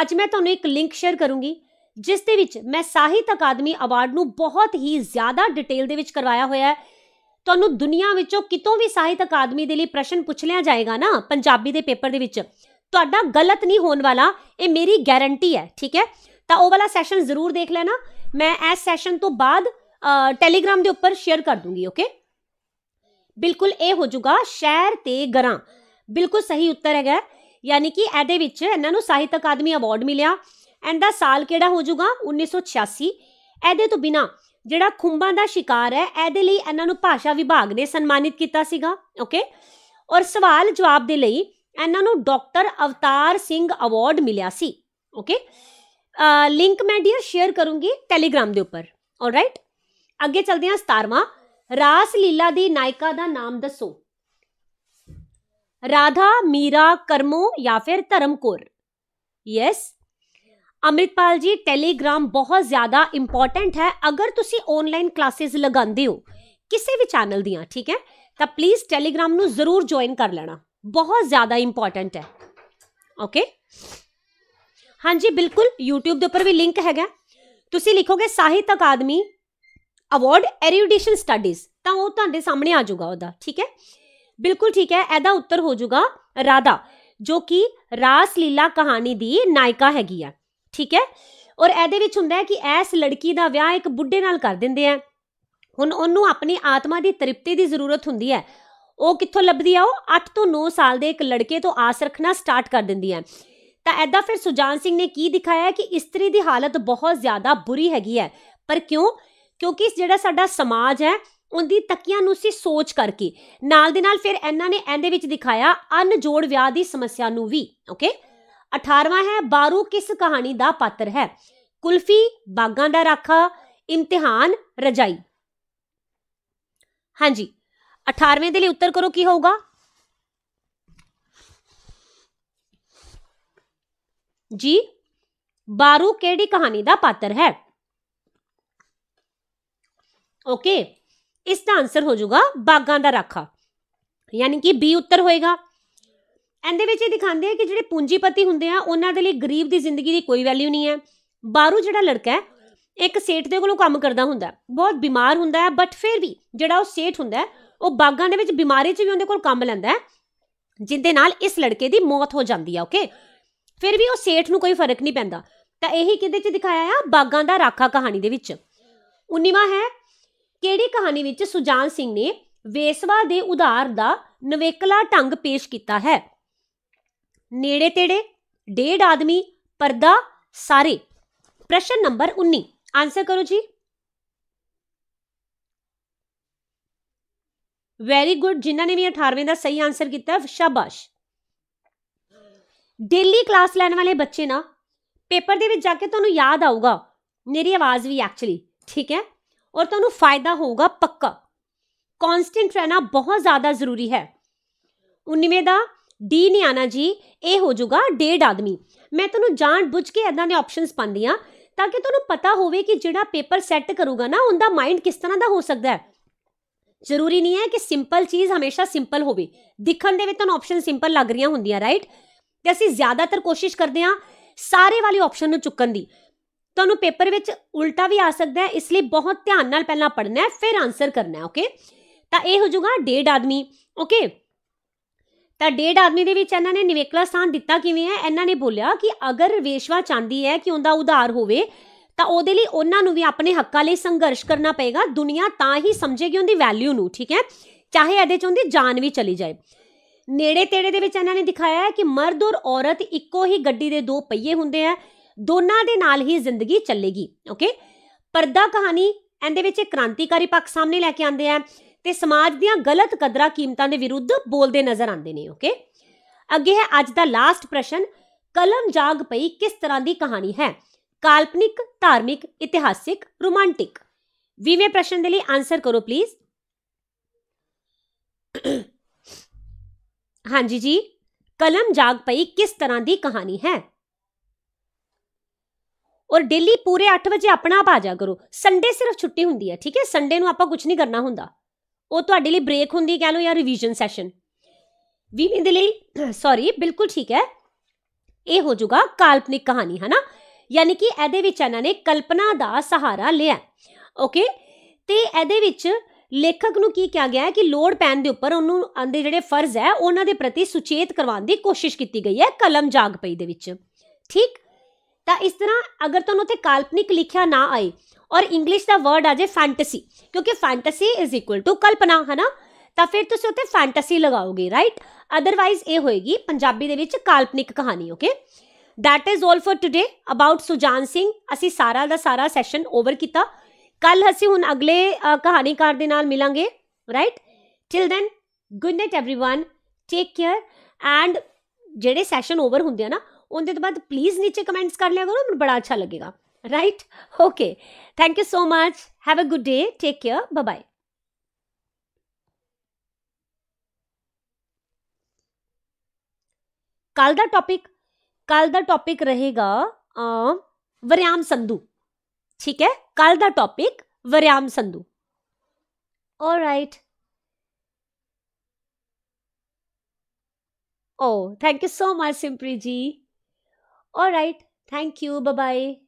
ਅੱਜ ਮੈਂ ਤੁਹਾਨੂੰ ਇੱਕ ਲਿੰਕ ਸ਼ੇਅਰ ਕਰੂੰਗੀ ਜਿਸ ਦੇ ਵਿੱਚ ਮੈਂ ਸਾਹਿਤ ਅਕਾਦਮੀ ਅਵਾਰਡ ਨੂੰ ਬਹੁਤ ਹੀ ਜ਼ਿਆਦਾ ਡਿਟੇਲ ਦੇ ਵਿੱਚ ਕਰਵਾਇਆ ਹੋਇਆ ਹੈ ਤੁਹਾਨੂੰ ਦੁਨੀਆ ਵਿੱਚੋਂ ਕਿਤੋਂ ਵੀ ਸਾਹਿਤ ਅਕਾਦਮੀ ਦੇ ਲਈ ਪ੍ਰਸ਼ਨ ਪੁੱਛ ਲਿਆ ਜਾਏਗਾ ਨਾ ਪੰਜਾਬੀ ਦੇ ਪੇਪਰ ਦੇ ਵਿੱਚ ਤੁਹਾਡਾ ਗਲਤ ਨਹੀਂ ਹੋਣ ਵਾਲਾ ਇਹ ਮੇਰੀ ਗਾਰੰਟੀ ਹੈ ਠੀਕ ਹੈ ਤਾਂ ਉਹ ਵਾਲਾ ਸੈਸ਼ਨ ਜ਼ਰੂਰ ਦੇਖ ਲੈਣਾ ਮੈਂ ਇਸ ਸੈਸ਼ਨ ਤੋਂ ਬਾਅਦ ਟੈਲੀਗ੍ਰਾਮ ਦੇ ਉੱਪਰ ਸ਼ੇਅਰ ਕਰ ਦੂੰਗੀ ਓਕੇ ਬਿਲਕੁਲ ਇਹ ਹੋ ਜਾਊਗਾ ਸ਼ਹਿਰ ਤੇ ਗਰਾਂ ਬਿਲਕੁਲ ਸਹੀ ਉੱਤਰ ਹੈਗਾ ਯਾਨੀ ਕਿ ਇਹਦੇ ਵਿੱਚ ਇਹਨਾਂ ਨੂੰ ਸਾਹਿਤ ਅਕਾਦਮੀ ਅਵਾਰਡ ਮਿਲਿਆ ਐਂਡ ਦਾ ਸਾਲ ਕਿਹੜਾ ਹੋ ਜਾਊਗਾ 1986 ਇਹਦੇ ਤੋਂ ਬਿਨਾ ਜਿਹੜਾ ਖੁੰਬਾਂ ਦਾ ਸ਼ਿਕਾਰ ਹੈ ਇਹਦੇ ਲਈ ਇਹਨਾਂ ਨੂੰ ਭਾਸ਼ਾ ਵਿਭਾਗ ਨੇ ਸਨਮਾਨਿਤ ਕੀਤਾ ਸੀਗਾ ਓਕੇ ਔਰ ਸਵਾਲ ਜਵਾਬ ਦੇ ਲਈ ਇਹਨਾਂ ਨੂੰ ਡਾਕਟਰ ਅਵਤਾਰ ਸਿੰਘ ਅਵਾਰਡ ਮਿਲਿਆ ਸੀ ਓਕੇ ਲਿੰਕ ਮੈਂ ਡੀਅਰ ਸ਼ੇਅਰ ਕਰੂੰਗੀ ਟੈਲੀਗ੍ਰਾਮ ਦੇ ਉੱਪਰ ਆਲਰਾਈਟ ਅੱਗੇ ਚਲਦੇ ਹਾਂ 17ਵਾਂ ਰਾਸ ਲੀਲਾ ਦੀ ਨਾਇਕਾ ਦਾ ਨਾਮ ਦੱਸੋ ਰਾਧਾ ਮੀਰਾ ਕਰਮੋ ਜਾਂ ਫਿਰ ਧਰਮਕੌਰ ਯੈਸ ਅਮਰਿਤਪਾਲ ਜੀ ਟੈਲੀਗ੍ਰਾਮ ਬਹੁਤ ਜ਼ਿਆਦਾ ਇੰਪੋਰਟੈਂਟ ਹੈ ਅਗਰ ਤੁਸੀਂ ਆਨਲਾਈਨ ਕਲਾਸਿਸ ਲਗਾਉਂਦੇ ਹੋ ਕਿਸੇ ਵੀ ਚੈਨਲ ਦੀਆਂ ਠੀਕ ਹੈ ਤਾਂ ਪਲੀਜ਼ ਟੈਲੀਗ੍ਰਾਮ ਨੂੰ ਜ਼ਰੂਰ ਜੁਆਇਨ ਕਰ ਲੈਣਾ ਬਹੁਤ ਜ਼ਿਆਦਾ ਇੰਪੋਰਟੈਂਟ ਹੈ ਓਕੇ ਹਾਂਜੀ ਬਿਲਕੁਲ YouTube ਦੇ ਉੱਪਰ ਵੀ ਲਿੰਕ ਹੈਗਾ ਤੁਸੀਂ ਲਿਖੋਗੇ ਸਾਹਿਤ ਅਕਾਦਮੀ ਅਵਾਰਡ ਐਰੀਡੀਸ਼ਨ ਸਟੱਡੀਜ਼ ਤਾਂ ਉਹ ਤੁਹਾਡੇ ਸਾਹਮਣੇ ਆ ਜਾਊਗਾ ਉਹਦਾ ਠੀਕ ਹੈ ਬਿਲਕੁਲ ਠੀਕ ਹੈ ਇਹਦਾ ਉੱਤਰ ਹੋ ਜਾਊਗਾ ਰਾਧਾ ਜੋ ਕਿ ਰਾਸ ਲੀਲਾ ਕਹਾਣੀ ਦੀ ਨਾਇਕਾ ਹੈਗੀ ਆ ਠੀਕ ਹੈ ਔਰ ਇਹਦੇ ਵਿੱਚ ਹੁੰਦਾ ਹੈ ਕਿ ਐਸ ਲੜਕੀ ਦਾ ਵਿਆਹ ਇੱਕ ਬੁੱਢੇ ਨਾਲ ਕਰ ਦਿੰਦੇ ਆ ਹੁਣ ਉਹਨੂੰ ਆਪਣੀ ਆਤਮਾ ਦੀ ਤ੍ਰਿਪਤੀ ਦੀ ਜ਼ਰੂਰਤ ਹੁੰਦੀ ਹੈ ਉਹ ਕਿੱਥੋਂ ਲੱਭਦੀ ਆ ਉਹ 8 ਤੋਂ 9 ਸਾਲ ਦੇ ਇੱਕ ਲੜਕੇ ਤੋਂ ਆਸ ਰੱਖਣਾ ਸਟਾਰਟ ਕਰ ਦਿੰਦੀ ਹੈ ਤਾਂ ਐਦਾਂ ਫਿਰ ਸੁਜਾਨ ਸਿੰਘ ਨੇ ਕੀ ਦਿਖਾਇਆ ਕਿ ਇਸਤਰੀ ਦੀ ਹਾਲਤ ਬਹੁਤ ਜ਼ਿਆਦਾ ਬੁਰੀ ਹੈਗੀ ਹੈ ਪਰ ਕਿਉਂ ਕਿਉਂਕਿ ਜਿਹੜਾ ਸਾਡਾ ਸਮਾਜ ਹੈ ਉਹਦੀ ਤਕੀਆਂ ਨੂੰ ਸੀ ਸੋਚ ਕਰਕੇ ਨਾਲ ਦੇ ਨਾਲ ਫਿਰ ਇਹਨਾਂ ਨੇ ਇਹਦੇ ਵਿੱਚ ਦਿਖਾਇਆ ਅਨਜੋੜ ਵਿਆਹ ਦੀ ਸਮੱਸਿਆ ਨੂੰ ਵੀ ਓਕੇ 18ਵਾਂ ਹੈ ਬਾਰੂ ਕਿਸ ਕਹਾਣੀ ਦਾ ਪਾਤਰ ਹੈ ਕੁਲਫੀ ਬਾਗਾਂ ਦਾ ਰਾਖਾ ਇਮਤਿਹਾਨ ਰਜਾਈ ਹਾਂਜੀ 18ਵੇਂ ਦੇ ਲਈ ਉੱਤਰ ਕਰੋ ਕੀ ਹੋਊਗਾ ਜੀ ਬਾਰੂ ਕਿਹੜੀ ਕਹਾਣੀ ਦਾ ਪਾਤਰ ਹੈ ਓਕੇ ਇਸ ਦਾ ਆਨਸਰ ਹੋ ਜਾਊਗਾ ਬਾਗਾਂ ਦਾ ਰਾਖਾ ਯਾਨੀ ਕਿ ਬੀ ਉੱਤਰ ਹੋਏਗਾ ਇਹਦੇ ਵਿੱਚ ਇਹ ਦਿਖਾਉਂਦੇ ਆ ਕਿ ਜਿਹੜੇ ਪੂੰਜੀਪਤੀ ਹੁੰਦੇ ਆ ਉਹਨਾਂ ਦੇ ਲਈ ਗਰੀਬ ਦੀ ਜ਼ਿੰਦਗੀ ਦੀ ਕੋਈ ਵੈਲਿਊ ਨਹੀਂ ਹੈ ਬਾਹਰੋਂ ਜਿਹੜਾ ਲੜਕਾ ਹੈ ਇੱਕ ਸੇਠ ਦੇ ਕੋਲੋਂ ਕੰਮ ਕਰਦਾ ਹੁੰਦਾ ਬਹੁਤ ਬਿਮਾਰ ਹੁੰਦਾ ਹੈ ਬਟ ਫਿਰ ਵੀ ਜਿਹੜਾ ਉਹ ਸੇਠ ਹੁੰਦਾ ਉਹ ਬਾਗਾਂ ਦੇ ਵਿੱਚ ਬਿਮਾਰੀ 'ਚ ਵੀ ਉਹਦੇ ਕੋਲ ਕੰਮ ਲੈਂਦਾ ਹੈ ਜਿੰਦੇ ਨਾਲ ਇਸ ਲੜਕੇ ਦੀ ਮੌਤ ਹੋ ਜਾਂਦੀ ਆ ਓਕੇ ਫਿਰ ਵੀ ਉਹ ਸੇਠ ਨੂੰ ਕੋਈ ਫਰਕ ਨਹੀਂ ਪੈਂਦਾ ਤਾਂ ਇਹੀ ਕਿਦੇ 'ਚ ਦਿਖਾਇਆ ਆ ਬਾਗਾਂ ਦਾ ਰਾਖਾ ਕਹਾਣੀ ਦੇ ਵਿੱਚ 19ਵਾਂ ਹੈ ਕਿਹੜੀ ਕਹਾਣੀ ਵਿੱਚ ਸੁਜਾਨ ਸਿੰਘ ਨੇ ਵੇਸਵਾ ਦੇ ਉਧਾਰ ਦਾ ਨਵੇਕਲਾ ਢੰਗ ਪੇਸ਼ ਕੀਤਾ ਹੈ ਨੇੜੇ ਤੇੜੇ ਡੇਢ ਆਦਮੀ ਪਰਦਾ ਸਾਰੇ ਪ੍ਰਸ਼ਨ ਨੰਬਰ 19 ਆਨਸਰ ਕਰੋ ਜੀ ਵੈਰੀ ਗੁੱਡ ਜਿਨ੍ਹਾਂ ਨੇ ਵੀ 18ਵੇਂ ਦਾ ਸਹੀ ਆਨਸਰ ਕੀਤਾ ਸ਼ਾਬਾਸ਼ ਡੇਲੀ ਕਲਾਸ ਲੈਣ ਵਾਲੇ ਬੱਚੇ ਨਾ ਪੇਪਰ ਦੇ ਵਿੱਚ ਜਾ ਕੇ ਤੁਹਾਨੂੰ ਯਾਦ ਆਊਗਾ ਮੇਰੀ ਆਵਾਜ਼ ਵੀ ਐਕਚੁਅਲੀ ਠੀਕ ਹੈ ਔਰ ਤੁਹਾਨੂੰ ਫਾਇਦਾ ਹੋਊਗਾ ਪੱਕਾ ਕਨਸਟੈਂਟ ਰਹਿਣਾ ਬਹੁਤ ਜ਼ਿਆਦਾ ਜ਼ਰੂਰੀ ਹੈ 19ਵੇਂ ਦਾ ਡੀ ਨਹੀਂ ਆਣਾ ਜੀ ਇਹ ਹੋ ਜਾਊਗਾ ਡੇਢ ਆਦਮੀ ਮੈਂ ਤੁਹਾਨੂੰ ਜਾਣ ਬੁੱਝ ਕੇ ਇਦਾਂ ਦੇ ਆਪਸ਼ਨਸ ਪਾਉਂਦੀ ਆ ਤਾਂ ਕਿ ਤੁਹਾਨੂੰ ਪਤਾ ਹੋਵੇ ਕਿ ਜਿਹੜਾ ਪੇਪਰ ਸੈੱਟ ਕਰੂਗਾ ਨਾ ਉਹਦਾ ਮਾਈਂਡ ਕਿਸ ਤਰ੍ਹਾਂ ਦਾ ਹੋ ਸਕਦਾ ਹੈ ਜ਼ਰੂਰੀ ਨਹੀਂ ਹੈ ਕਿ ਸਿੰਪਲ ਚੀਜ਼ ਹਮੇਸ਼ਾ ਸਿੰਪਲ ਹੋਵੇ ਦਿਖਣ ਦੇ ਵਿੱਚ ਤੁਹਾਨੂੰ ਆਪਸ਼ਨ ਸਿੰਪਲ ਲੱਗ ਰਹੀਆਂ ਹੁੰਦੀਆਂ ਰਾਈਟ ਤੇ ਅਸੀਂ ਜ਼ਿਆਦਾਤਰ ਕੋਸ਼ਿਸ਼ ਕਰਦੇ ਆ ਸਾਰੇ ਵਾਲੇ ਆਪਸ਼ਨ ਨੂੰ ਚੁੱਕਣ ਦੀ ਤੁਹਾਨੂੰ ਪੇਪਰ ਵਿੱਚ ਉਲਟਾ ਵੀ ਆ ਸਕਦਾ ਹੈ ਇਸ ਲਈ ਬਹੁਤ ਧਿਆਨ ਨਾਲ ਪਹਿਲਾਂ ਪੜ੍ਹਨਾ ਹੈ ਫਿਰ ਆਨਸਰ ਕਰਨਾ ਹੈ ਓਕੇ ਤਾਂ ਇਹ ਹੋ ਜਾਊਗਾ ਡੇਢ ਆਦਮੀ ਓਕੇ ਤਾਂ ਡੇਢ ਆਦਮੀ ਦੇ ਵਿੱਚ ਇਹਨਾਂ ਨੇ ਨਿਵੇਕਲਾ ਸਥਾਨ ਦਿੱਤਾ ਕਿਵੇਂ ਹੈ ਇਹਨਾਂ ਨੇ ਬੋਲਿਆ ਕਿ ਅਗਰ ਵੇਸ਼ਵਾ ਚਾਹੁੰਦੀ ਹੈ ਕਿ ਉਹਦਾ ਉਧਾਰ ਹੋਵੇ ਤਾਂ ਉਹਦੇ ਲਈ ਉਹਨਾਂ ਨੂੰ ਵੀ ਆਪਣੇ ਹੱਕਾਂ ਲਈ ਸੰਘਰਸ਼ ਕਰਨਾ ਪਏਗਾ ਦੁਨੀਆ ਤਾਂ ਹੀ ਸਮਝੇਗੀ ਉਹਦੀ ਵੈਲਿਊ ਨੂੰ ਠੀਕ ਹੈ ਚਾਹੇ ਇਹਦੇ ਚ ਉਹਦੀ ਜਾਨ ਵੀ ਚਲੀ ਜਾਏ ਨੇੜੇ ਤੇੜੇ ਦੇ ਵਿੱਚ ਇਹਨਾਂ ਨੇ ਦਿਖਾਇਆ ਹੈ ਕਿ ਮਰਦ ਔਰ ਔਰਤ ਇੱਕੋ ਹੀ ਗੱਡੀ ਦੇ ਦੋ ਪਹੀਏ ਹੁੰਦੇ ਆ ਦੋਨਾਂ ਦੇ ਨਾਲ ਹੀ ਜ਼ਿੰਦਗੀ ਚੱਲੇਗੀ ਓਕੇ ਪਰਦਾ ਕਹਾਣੀ ਇਹਦੇ ਵਿੱਚ ਇੱਕ ਕ੍ਰਾਂਤੀਕਾਰੀ ਪੱਖ ਸਾਹਮਣੇ ਲੈ ਕੇ ਆਂਦੇ ਆ ਤੇ ਸਮਾਜ ਦੀਆਂ ਗਲਤ ਕਦਰਾਂ ਕੀਮਤਾਂ ਦੇ ਵਿਰੁੱਧ ਬੋਲਦੇ ਨਜ਼ਰ ਆਉਂਦੇ ਨੇ ਓਕੇ ਅੱਗੇ ਹੈ ਅੱਜ ਦਾ ਲਾਸਟ ਪ੍ਰਸ਼ਨ ਕਲਮ ਜਾਗ ਪਈ ਕਿਸ ਤਰ੍ਹਾਂ ਦੀ ਕਹਾਣੀ ਹੈ ਕਾਲਪਨਿਕ ਧਾਰਮਿਕ ਇਤਿਹਾਸਿਕ ਰੋਮਾਂਟਿਕ ਵੀਵੇਂ ਪ੍ਰਸ਼ਨ ਦੇ ਲਈ ਆਨਸਰ ਕਰੋ ਪਲੀਜ਼ ਹਾਂਜੀ ਜੀ ਕਲਮ ਜਾਗ ਪਈ ਕਿਸ ਤਰ੍ਹਾਂ ਦੀ ਕਹਾਣੀ ਹੈ ਔਰ ਡੇਲੀ ਪੂਰੇ 8 ਵਜੇ ਆਪਣਾ ਆਪ ਆ ਜਾ ਕਰੋ ਸੰਡੇ ਸਿਰਫ ਛੁੱਟੀ ਹੁੰਦੀ ਹੈ ਠੀਕ ਹੈ ਸੰਡੇ ਨੂੰ ਆਪਾਂ ਕੁਝ ਨਹੀਂ ਕਰਨਾ ਹੁੰਦਾ ਉਹ ਤੁਹਾਡੇ ਲਈ ਬ੍ਰੇਕ ਹੁੰਦੀ ਕਹਿ ਲਓ ਜਾਂ ਰਿਵੀਜ਼ਨ ਸੈਸ਼ਨ 20 ਮਿੰਟ ਦੇ ਲਈ ਸੌਰੀ ਬਿਲਕੁਲ ਠੀਕ ਹੈ ਇਹ ਹੋ ਜਾਊਗਾ ਕਾਲਪਨਿਕ ਕਹਾਣੀ ਹੈ ਨਾ ਯਾਨੀ ਕਿ ਇਹਦੇ ਵਿੱਚ ਇਹਨਾਂ ਨੇ ਕਲਪਨਾ ਦਾ ਸਹਾਰਾ ਲਿਆ ਓਕੇ ਤੇ ਇਹਦੇ ਵਿੱਚ ਲੇਖਕ ਨੂੰ ਕੀ ਕਿਹਾ ਗਿਆ ਹੈ ਕਿ ਲੋੜ ਪੈਣ ਦੇ ਉੱਪਰ ਉਹਨੂੰ ਆਂਦੇ ਜਿਹੜੇ ਫਰਜ਼ ਹੈ ਉਹਨਾਂ ਦੇ ਪ੍ਰਤੀ ਸੁਚੇਤ ਕਰਵਾਉਣ ਦੀ ਕੋਸ਼ਿਸ਼ ਕੀਤੀ ਗਈ ਹੈ ਕਲਮ ਜਾਗ ਪਈ ਦੇ ਵਿੱਚ ਠੀਕ ਤਾਂ ਇਸ ਤਰ੍ਹਾਂ ਅਗਰ ਤੁਹਾਨੂੰ ਉੱਥੇ ਕਾਲਪਨਿਕ ਲਿਖਿਆ ਨਾ ਆਏ ਔਰ ਇੰਗਲਿਸ਼ ਦਾ ਵਰਡ ਆ ਜੇ ਫੈਂਟਸੀ ਕਿਉਂਕਿ ਫੈਂਟਸੀ ਇਜ਼ ਇਕੁਅਲ ਟੂ ਕਲਪਨਾ ਹੈ ਨਾ ਤਾਂ ਫਿਰ ਤੁਸੀਂ ਉੱਤੇ ਫੈਂਟਸੀ ਲਗਾਓਗੇ ਰਾਈਟ ਅਦਰਵਾਈਜ਼ ਇਹ ਹੋਏਗੀ ਪੰਜਾਬੀ ਦੇ ਵਿੱਚ ਕਾਲਪਨਿਕ ਕਹਾਣੀ okay that is 올 for today about Sujan Singh ਅਸੀਂ ਸਾਰਾ ਦਾ ਸਾਰਾ ਸੈਸ਼ਨ ਓਵਰ ਕੀਤਾ ਕੱਲ ਅਸੀਂ ਹੁਣ ਅਗਲੇ ਕਹਾਣੀਕਾਰ ਦੇ ਨਾਲ ਮਿਲਾਂਗੇ right till then good night everyone take care and ਜਿਹੜੇ ਸੈਸ਼ਨ ਓਵਰ ਹੁੰਦੇ ਆ ਨਾ ਉਹਦੇ ਤੋਂ ਬਾਅਦ ਪਲੀਜ਼ ਨੀਚੇ ਕਮੈਂਟਸ ਕਰ ਲਿਆ ਕਰੋ ਮੈਨੂੰ ਬੜਾ ਅੱਛਾ ਲੱਗੇਗਾ right? Okay. Thank you so much. Have a good day. Take care. Bye bye. कल का टॉपिक कल का टॉपिक रहेगा वरियाम संधु ठीक है कल का टॉपिक वरियाम संधु और right oh thank you so much Simpri ji और राइट थैंक यू बाय